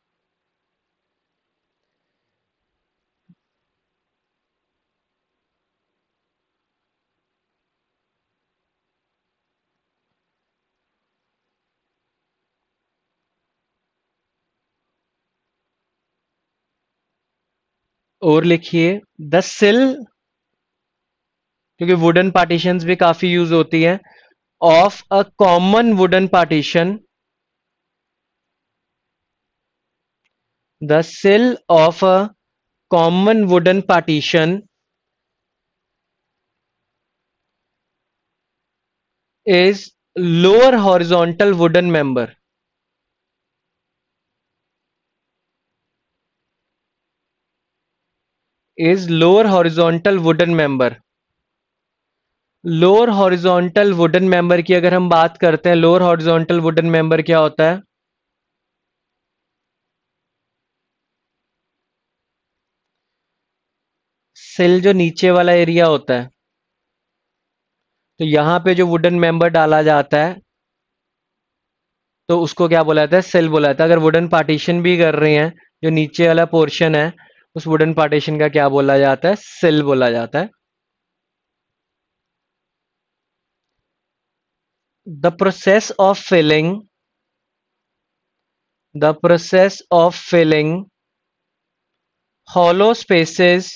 और लिखिए the सिल क्योंकि wooden partition भी काफी यूज होती है of a common wooden partition The sill of a common wooden partition is lower horizontal wooden member. is lower horizontal wooden member lower horizontal wooden member की अगर हम बात करते हैं लोअर हॉरिजॉन्टल वुडन मेंबर क्या होता है सेल जो नीचे वाला एरिया होता है तो यहां पे जो वुडन मेंबर डाला जाता है तो उसको क्या बोला जाता है सेल बोला जाता है अगर वुडन पार्टीशन भी कर रहे हैं जो नीचे वाला पोर्शन है उस वुडन पार्टीशन का क्या बोला जाता है सेल बोला जाता है the process of filling the process of filling hollow spaces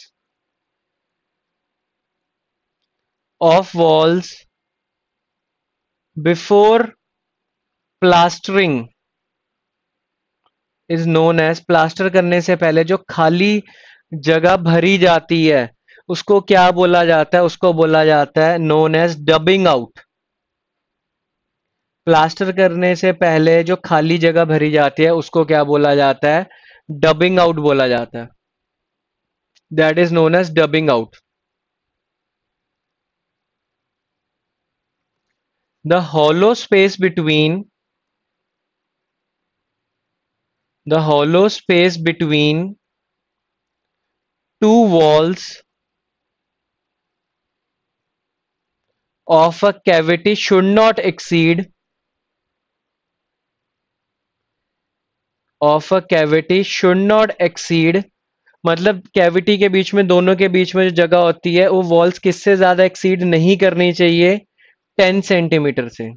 of walls before plastering is known as plaster करने से पहले जो खाली जगह भरी जाती है उसको क्या बोला जाता है उसको बोला जाता है known as dubbing out plaster करने से पहले जो खाली जगह भरी जाती है उसको क्या बोला जाता है डबिंग आउट बोला जाता है that is known as dubbing out The hollow space between the hollow space between two walls of a cavity should not exceed of a cavity should not exceed मतलब कैविटी के बीच में दोनों के बीच में जो जगह होती है वो वॉल्स किससे ज्यादा एक्सीड नहीं करनी चाहिए टेन सेंटीमीटर से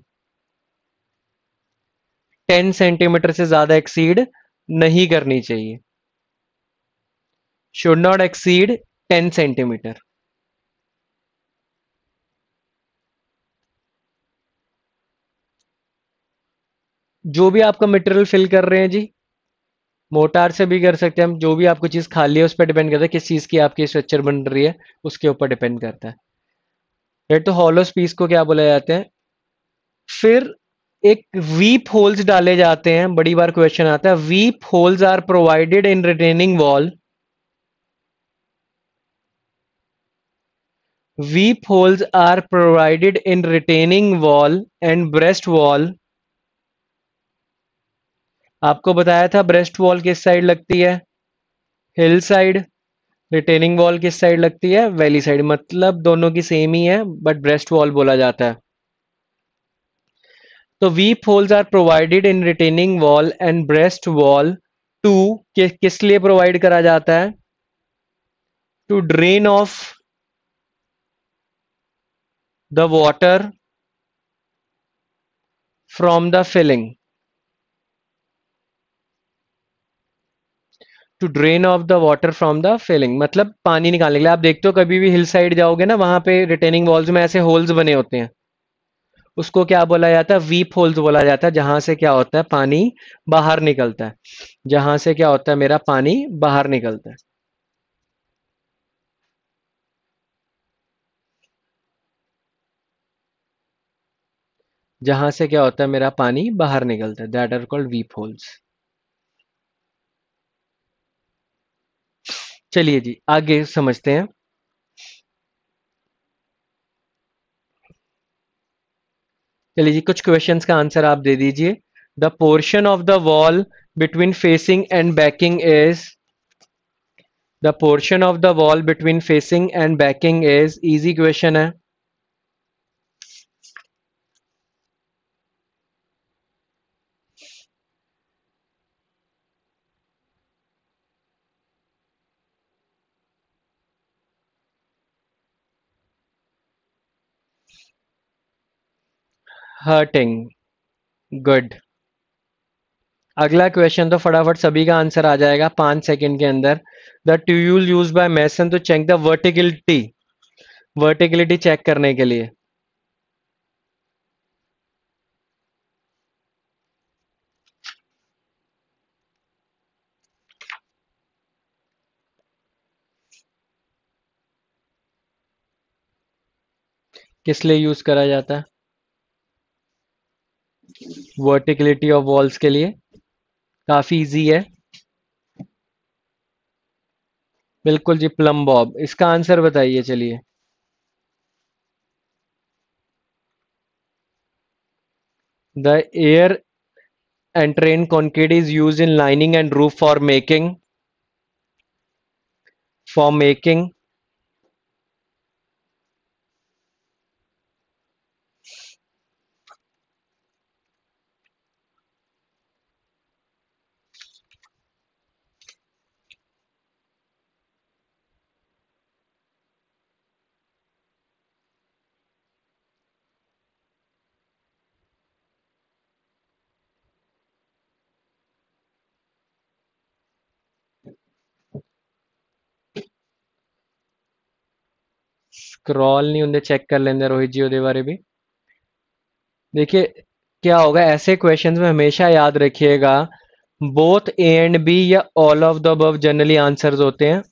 टेन सेंटीमीटर से ज्यादा एक्सीड नहीं करनी चाहिए should not exceed ten centimetre जो भी आपका मटेरियल फिल कर रहे हैं जी मोटार से भी कर सकते हैं हम जो भी आपको चीज़ खाली है उस पर डिपेंड करता है किस चीज़ की आपकी स्ट्रक्चर बन रही है उसके ऊपर डिपेंड करता है तो हॉलोस पीस को क्या बोला जाते हैं फिर एक वीप होल्स डाले जाते हैं बड़ी बार क्वेश्चन आता है weep holes are provided in retaining wall weep holes are provided in retaining wall and breast wall आपको बताया था ब्रेस्ट वॉल किस साइड लगती है हिल साइड रिटेनिंग वॉल किस साइड लगती है वैली साइड मतलब दोनों की सेम ही है बट ब्रेस्ट वॉल बोला जाता है तो weep holes are provided in retaining wall and breast wall to किस लिए प्रोवाइड करा जाता है to drain off the water from the filling to drain off the water from the filling मतलब पानी निकालने के लिए आप देखते हो कभी भी हिल साइड जाओगे ना वहां पे रिटेनिंग वॉल्स में ऐसे होल्स बने होते हैं उसको क्या बोला जाता है वीप होल्स बोला जाता है जहां से क्या होता है पानी बाहर निकलता है जहां से क्या होता है मेरा पानी बाहर निकलता है जहां से क्या होता है मेरा पानी बाहर निकलता है that are called weep holes चलिए जी आगे समझते हैं चलिए जी कुछ क्वेश्चन का आंसर आप दे दीजिए the portion of the wall between facing and backing is the portion of the wall between facing and backing is easy question है हर्टिंग गुड अगला क्वेश्चन तो फटाफट सभी का आंसर आ जाएगा पांच सेकंड के अंदर the tool use by mason to check the verticality verticality check करने के लिए किस लिए यूज करा जाता है वर्टिकलिटी ऑफ वॉल्स के लिए काफ़ी इजी है बिल्कुल जी प्लम बॉब इसका आंसर बताइए चलिए the air entrain concrete is use in lining and roof for making for making scroll नहीं होंगे चेक कर लेंगे रोहित जी वो बारे भी देखिए क्या होगा ऐसे क्वेश्चंस में हमेशा याद रखिएगा बोथ ए एंड बी या all of the above generally answers होते हैं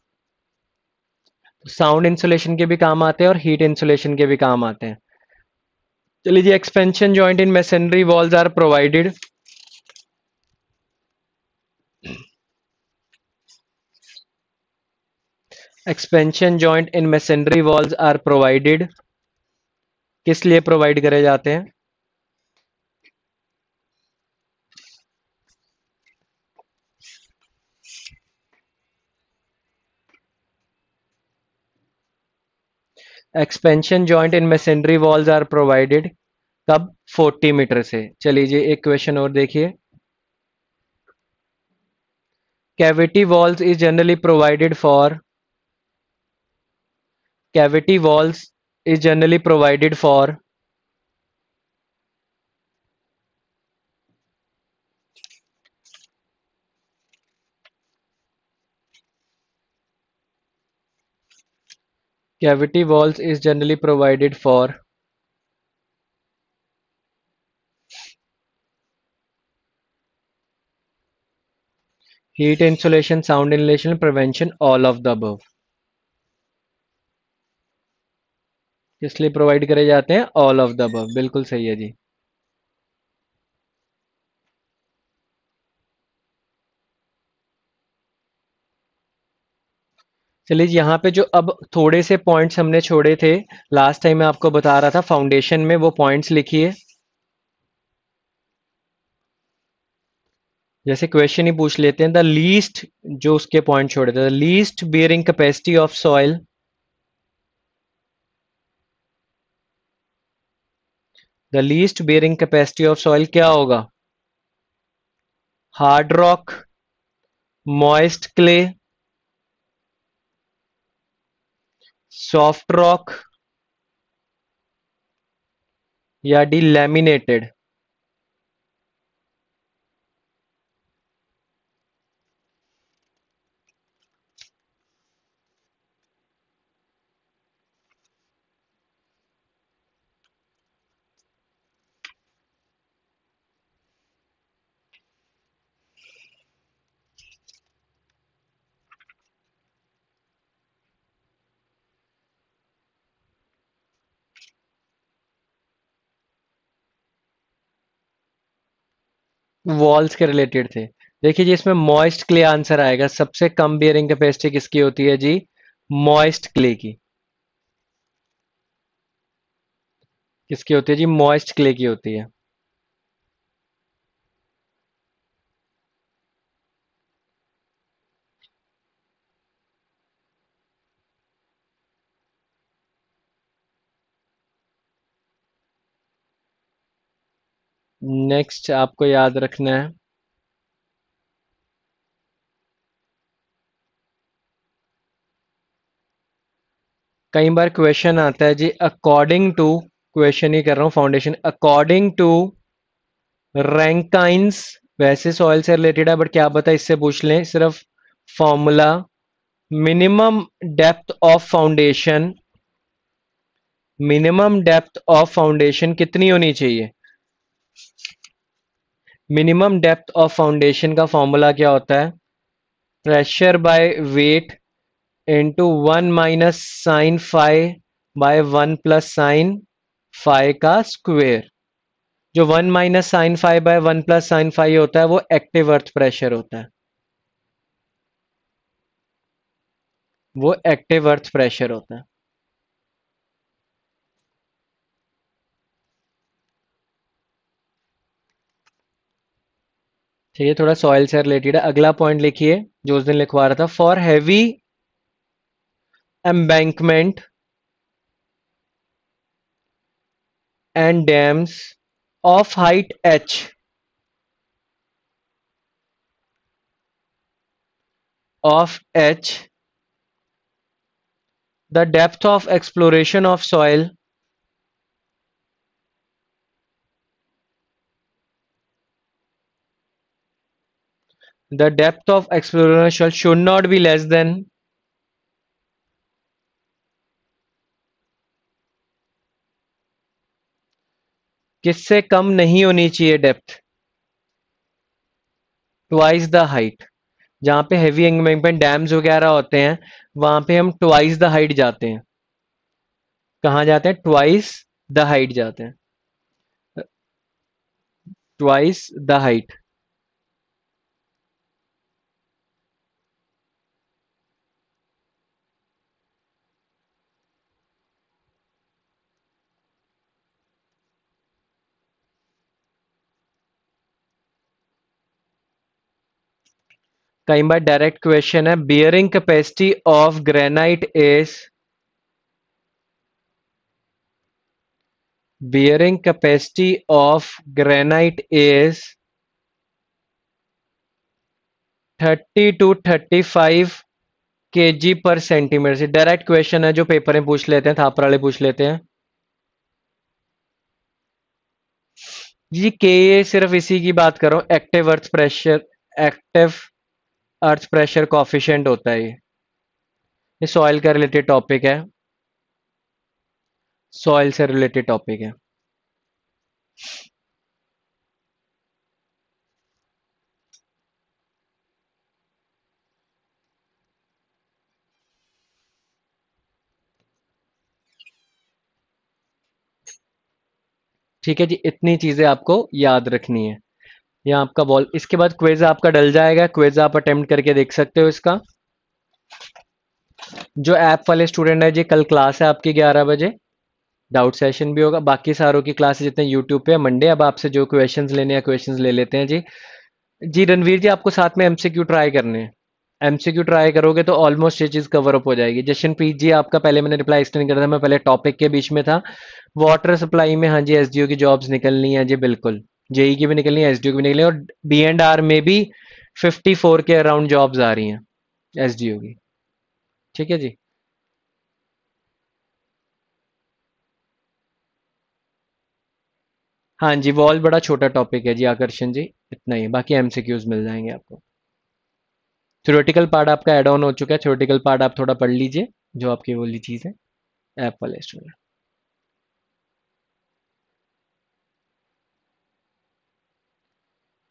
साउंड इंसुलेशन के भी काम आते हैं और हीट इंसुलेशन के भी काम आते हैं चलिए जी expansion joint in masonry walls are provided expansion joint in masonry walls are provided किस लिए प्रोवाइड करे जाते हैं expansion joint in masonry walls are provided कब 40 मीटर से चलिए एक क्वेश्चन और देखिए cavity walls is generally provided for Cavity walls is generally provided for. Cavity walls is generally provided for heat insulation, sound insulation, prevention, all of the above. इसलिए provide करे जाते हैं ऑल ऑफ द अबव बिल्कुल सही है जी चलिए यहाँ पे जो अब थोड़े से पॉइंट्स हमने छोड़े थे लास्ट टाइम मैं आपको बता रहा था फाउंडेशन में वो पॉइंट्स लिखिए जैसे क्वेश्चन ही पूछ लेते हैं द लीस्ट जो उसके पॉइंट छोड़े थे the least bearing capacity of soil the least bearing capacity of soil क्या होगा hard rock moist clay soft rock या डी लेमिनेटेड वॉल्स के रिलेटेड थे देखिए जी इसमें मॉइस्ट क्ले आंसर आएगा सबसे कम बियरिंग कैपेसिटी किसकी होती है जी मॉइस्ट क्ले की किसकी होती है जी मॉइस्ट क्ले की होती है नेक्स्ट आपको याद रखना है कई बार क्वेश्चन आता है जी अकॉर्डिंग टू क्वेश्चन ही कर रहा हूं फाउंडेशन अकॉर्डिंग टू रैंकाइंस वैसे सॉइल से रिलेटेड है बट क्या बता इससे पूछ लें सिर्फ formula minimum depth of foundation minimum depth of foundation कितनी होनी चाहिए मिनिमम डेप्थ ऑफ फाउंडेशन का फॉर्मूला क्या होता है pressure by weight into one minus sine phi by one plus sine phi का स्क्वेयर जो one minus sine phi by one plus sine phi होता है वो एक्टिव अर्थ प्रेशर होता है वो एक्टिव अर्थ प्रेशर होता है ठीक तो थोड़ा सॉइल से रिलेटेड है अगला पॉइंट लिखिए जो उस दिन लिखवा रहा था for heavy embankment and dams of height H of H the depth of exploration of soil The depth of exploration should not be less than किससे कम नहीं होनी चाहिए डेप्थ ट्वाइस द हाइट जहां पे हेवी एंगमेंट डैम्स वगैरह होते हैं वहां पे हम ट्वाइस द हाइट जाते हैं कहाँ जाते हैं ट्वाइस द हाइट जाते हैं ट्वाइस द हाइट कई बार डायरेक्ट क्वेश्चन है bearing capacity of granite is bearing capacity of granite is 30 to 35 K जी पर सेंटीमीटर से डायरेक्ट क्वेश्चन है जो पेपर में पूछ लेते हैं थापर वाले पूछ लेते हैं जी के सिर्फ इसी की बात करो active earth pressure active earth pressure coefficient होता है ये सॉइल का रिलेटेड टॉपिक है सॉइल से रिलेटेड टॉपिक है ठीक है जी इतनी चीजें आपको याद रखनी है या आपका बॉल इसके बाद क्वेज आपका डल जाएगा क्वेज आप अटेम्प्ट करके देख सकते हो इसका जो ऐप वाले स्टूडेंट है जी कल क्लास है आपकी ग्यारह बजे डाउट सेशन भी होगा बाकी सारों की क्लासेस जितने यूट्यूब पे मंडे अब आपसे जो क्वेश्चन लेने हैं क्वेश्चन ले लेते हैं जी जी रणवीर जी आपको साथ में एमसीक्यू ट्राई करने हैं एमसीक्यू ट्राई करोगे तो ऑलमोस्ट ये चीज़ कवर अप हो जाएगी जशनप्रीत जी आपका पहले मैंने रिप्लाई एक्सप्लेन करा था मैं पहले टॉपिक के बीच में था वाटर सप्लाई में हाँ जी एसडीओ की जॉब्स निकलनी है जी बिल्कुल जेई e की भी निकलनी है एस की भी निकलनी है और बी एंड आर में भी 54 के अराउंड जॉब्स आ रही हैं एस की ठीक है जी हाँ जी वॉल बड़ा छोटा टॉपिक है जी आकर्षण जी इतना ही बाकी एमसीक्यूज मिल जाएंगे आपको थ्योरेटिकल पार्ट आपका एड ऑन हो चुका है थ्योरेटिकल पार्ट आप थोड़ा पढ़ लीजिए जो आपकी बोली चीज़ है ऐप वाले स्टूडेंट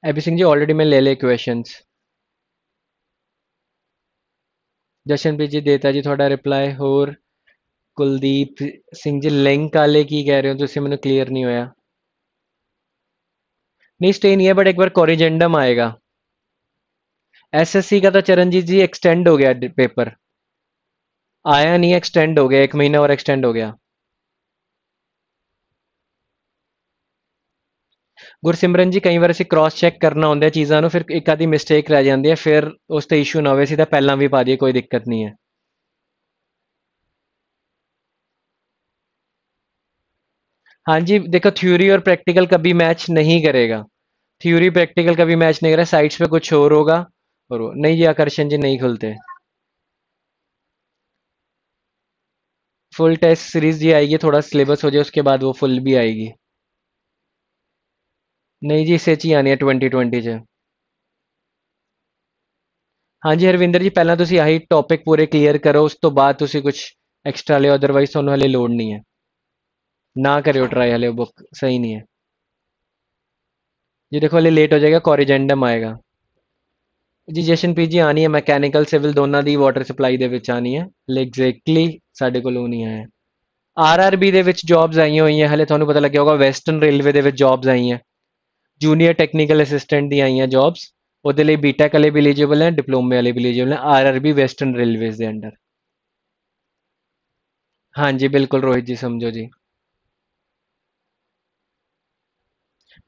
अभी सिंह जी ऑलरेडी मैं ले ले क्वेश्चंस जशनप्रीत जी देता जी थोड़ा रिप्लाई होर कुलदीप सिंह जी लिंक आले की कह रहे हो ਤੁਸੀਂ ਮੈਨੂੰ ਕਲੀਅਰ नहीं होया नहीं स्टे नहीं है बट एक बार कॉरिजेंडम आएगा एसएससी का तो चरणजीत जी एक्सटेंड हो गया पेपर आया नहीं एक्सटेंड हो गया एक महीना और एक्सटेंड हो गया गुरसिमरन जी कई बार असं क्रॉस चैक करना आंदा चीज़ों फिर एक आधी मिसटेक रह जाती है फिर ਹੈ इशू ना हो ਇਸ਼ੂ पहला भी पा दिए कोई दिक्कत नहीं है हाँ जी देखो थ्योरी और प्रैक्टिकल कभी मैच नहीं करेगा थ्योरी प्रैक्टिकल कभी मैच नहीं करेगा साइट्स पे कुछ और होगा और नहीं जी आकर्षण जी नहीं खुलते फुल टेस्ट सीरीज जी आएगी थोड़ा सिलेबस हो जाए उसके बाद वो फुल भी आएगी ਨਹੀਂ ਜੀ ਸੇਚੀ ਆਣੀ ਹੈ 2020 ਚ ਹਾਂਜੀ ਹਰਵਿੰਦਰ ਜੀ ਪਹਿਲਾਂ ਤੁਸੀਂ ਆਹੀ ਟੌਪਿਕ ਪੂਰੇ ਕਲੀਅਰ ਕਰੋ ਉਸ ਤੋਂ ਬਾਅਦ ਤੁਸੀਂ ਕੁਝ ਐਕਸਟਰਾ ਲਿਓ ਅਦਰਵਾਈਜ਼ ਤੁਹਾਨੂੰ ਹਲੇ ਲੋਡ ਨਹੀਂ ਹੈ ਨਾ ਕਰਿਓ ਟਰਾਈ ਹਲੇ ਬੁੱਕ ਸਹੀ नहीं है ये देखो हले लेट हो जाएगा कोरिजेंडम आएगा ਜੀ ਜਸ਼ਨਪ੍ਰੀਤ ਜੀ ਆਣੀ ਹੈ ਮੈਕੈਨੀਕਲ ਸਿਵਲ ਦੋਨਾਂ ਦੀ ਵਾਟਰ ਸਪਲਾਈ ਦੇ ਵਿੱਚ ਆਣੀ ਹੈ ਐਗਜ਼ੈਕਟਲੀ ਸਾਡੇ ਕੋਲ ਉਹ ਨਹੀਂ ਆਇਆ ਆਰਆਰਬੀ ਦੇ ਵਿੱਚ ਜੌਬਸ ਆਈਆਂ ਹੋਈਆਂ ਹਲੇ ਤੁਹਾਨੂੰ ਪਤਾ ਲੱਗਿਆ ਹੋਗਾ ਵੈਸਟਰਨ ਰੇਲਵੇ ਦੇ ਵਿੱਚ ਜੌਬਸ ਆਈਆਂ जूनियर टेक्निकल असिस्टेंट दी आई हैं जॉब्स ओदे लिए बीटेक वाले भी एलिजिबल हैं डिप्लोमे वाले भी एलिजिबल हैं R R B western railways के अंडर हाँ जी बिल्कुल रोहित जी समझो जी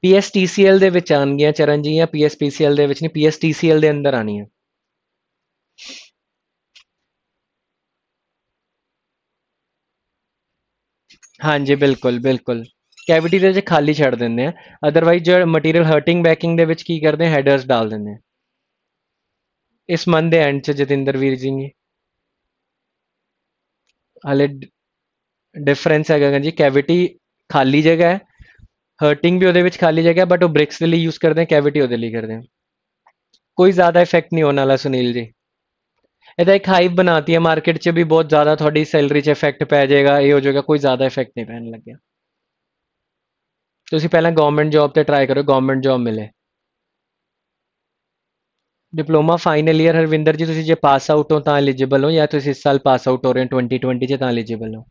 P S T C L आन गया चरण जी या P S P C L नहीं P S T C L अंदर आनी है हाँ जी बिल्कुल बिल्कुल कैविटी के खाली छड़ दें अदरवाइज जो मटीरियल हर्टिंग बैकिंग दे की करते हैं हैडर्स डाल दें इस मंथ के एंड च जतेंद्र वीर जी हाले डिफरेंस है जी कैविटी खाली जगह है हर्टिंग भी वो खाली जगह बट वो ब्रिक्स के लिए यूज करते हैं कैविटी वे करते हैं कोई ज़्यादा इफेक्ट नहीं होने वाला सुनील जी यदा एक हाइव बनाती है मार्केट से भी बहुत ज़्यादा थोड़ी सैलरी से इफेक्ट पै जाएगा ये हो जाएगा कोई ज़्यादा इफेक्ट नहीं पैन लग गया ਤੁਸੀਂ ਪਹਿਲਾਂ ਗਵਰਨਮੈਂਟ ਜੌਬ ਤੇ ਟਰਾਈ ਕਰੋ ਗਵਰਨਮੈਂਟ ਜੌਬ ਮਿਲੇ diploma final year Harvinder ji ਤੁਸੀਂ ਜੇ ਪਾਸ ਆਊਟ ਹੋ ਤਾਂ ਐਲੀਜੀਬਲ ਹੋ ਜਾਂ ਤੁਸੀਂ ਇਸ ਸਾਲ ਪਾਸ ਆਊਟ ਹੋ ਰਹੇ ਹੋ 2020 ਚ ਤਾਂ ਐਲੀਜੀਬਲ ਹੋ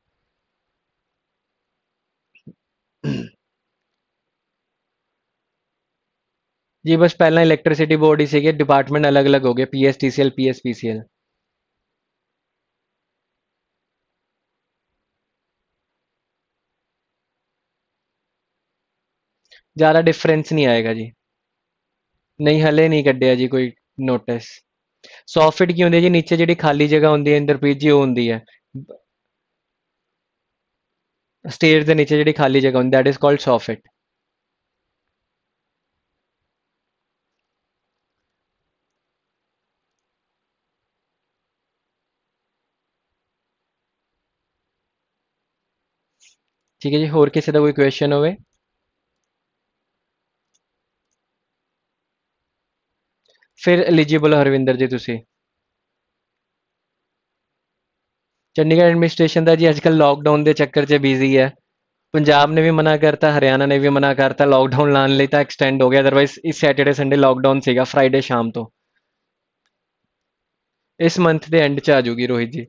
जी बस पहला इलेक्ट्रिसिटी बोर्ड ही सीगे डिपार्टमेंट अलग अलग हो गए P S T C L P S P C L ज़्यादा डिफरेंस नहीं आएगा जी नहीं हले नहीं क्या जी कोई नोटिस सॉफिट की होंगी जी नीचे जी खाली जगह होंगी इंद्रपीत जी होंगी है स्टेज के नीचे जी खाली जगह होंगी दैट इज कॉल्ड सॉफिट ठीक है जी होर किसी का कोई क्वेश्चन होगा ਫਿਰ ਐਲੀਜੀਬਲ ਹਰਵਿੰਦਰ ਜੀ ਤੁਸੀਂ ਚੰਡੀਗੜ੍ਹ ਐਡਮਿਨਿਸਟ੍ਰੇਸ਼ਨ ਦਾ ਜੀ ਅੱਜਕੱਲ ਲਾਕਡਾਊਨ ਦੇ ਚੱਕਰ 'ਚ ਬਿਜ਼ੀ ਹੈ ਪੰਜਾਬ ਨੇ ਵੀ ਮਨਾ ਕਰਤਾ ਹਰਿਆਣਾ ਨੇ ਵੀ ਮਨਾ ਕਰਤਾ ਲਾਕਡਾਊਨ ਲਾਣ ਲਈ ਤਾਂ ਐਕਸਟੈਂਡ ਹੋ ਗਿਆ ਅਦਰਵਾਇਜ਼ ਇਸ ਸੈਟਰਡੇ ਸੰਡੇ ਲਾਕਡਾਊਨ ਸੀਗਾ ਫਰਾਈਡੇ ਸ਼ਾਮ ਤੋਂ ਇਸ ਮੰਥ ਦੇ ਐਂਡ 'ਚ ਆ ਜਾਊਗੀ ਰੋਹਿਤ ਜੀ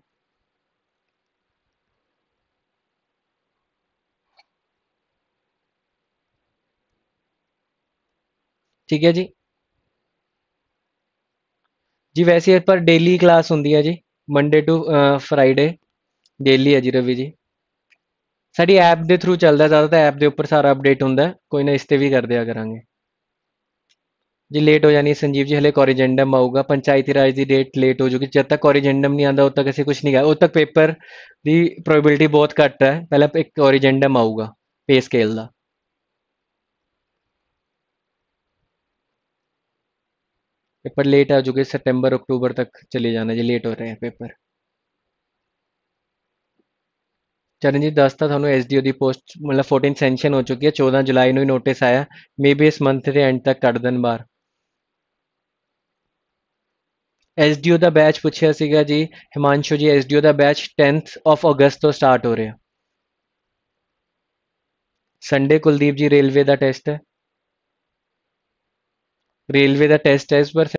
ਠੀਕ ਹੈ ਜੀ ਜੀ ਵੈਸੇ ਪਰ ਡੇਲੀ ਕਲਾਸ ਹੁੰਦੀ ਹੈ ਜੀ ਮੰਡੇ ਟੂ ਫਰਾਈਡੇ ਡੇਲੀ ਹੈ ਜੀ ਰਵੀ ਜੀ ਸਾਡੀ ਐਪ ਦੇ ਥਰੂ ਚੱਲਦਾ ਜ਼ਿਆਦਾ ਤਾਂ ਐਪ ਦੇ ਉੱਪਰ ਸਾਰਾ ਅਪਡੇਟ ਹੁੰਦਾ ਕੋਈ ਨਾ ਇਸ ਤੇ ਵੀ ਕਰਦੇ ਆ ਕਰਾਂਗੇ ਜੀ ਲੇਟ ਹੋ ਜਾਣੀ ਸੰਜੀਵ ਜੀ ਹਲੇ ਕੋਰੀਜੈਂਡਮ ਆਊਗਾ ਪੰਚਾਇਤੀ ਰਾਜ ਦੀ ਡੇਟ ਲੇਟ ਹੋ ਜੂਗੀ ਜਦ ਤੱਕ ਕੋਰੀਜੈਂਡਮ ਨਹੀਂ ਆਂਦਾ ਉਦ ਤੱਕ ਅਸੀਂ ਕੁਝ ਨਹੀਂ ਕਰ ਉਦ ਤੱਕ ਪੇਪਰ ਦੀ ਪ੍ਰੋਬੇਬਿਲਿਟੀ ਬਹੁਤ ਘੱਟ ਹੈ ਪਹਿਲਾਂ ਇੱਕ ਕੋਰੀਜੈਂਡਮ ਆਊਗਾ ਪੇ ਸਕੇਲ ਦਾ पेपर लेट आ चुके सितंबर अक्टूबर तक चले जाना जी लेट हो रहे हैं पेपर चरण जी दसता थोड़ा एस डी ओ की पोस्ट मतलब फोर्टीन सेंशन हो चुकी है चौदह जुलाई में ही नोटिस आया मे बी इस मंथ के एंड तक कट दिन बार एस डी ओ का बैच पूछा सगा जी Himanshu ji S D O का बैच टेंथ ऑफ अगस्त तो स्टार्ट हो रहा संडे कुलदीप जी रेलवे का टेस्ट है रेलवे का टेस्ट है इस पर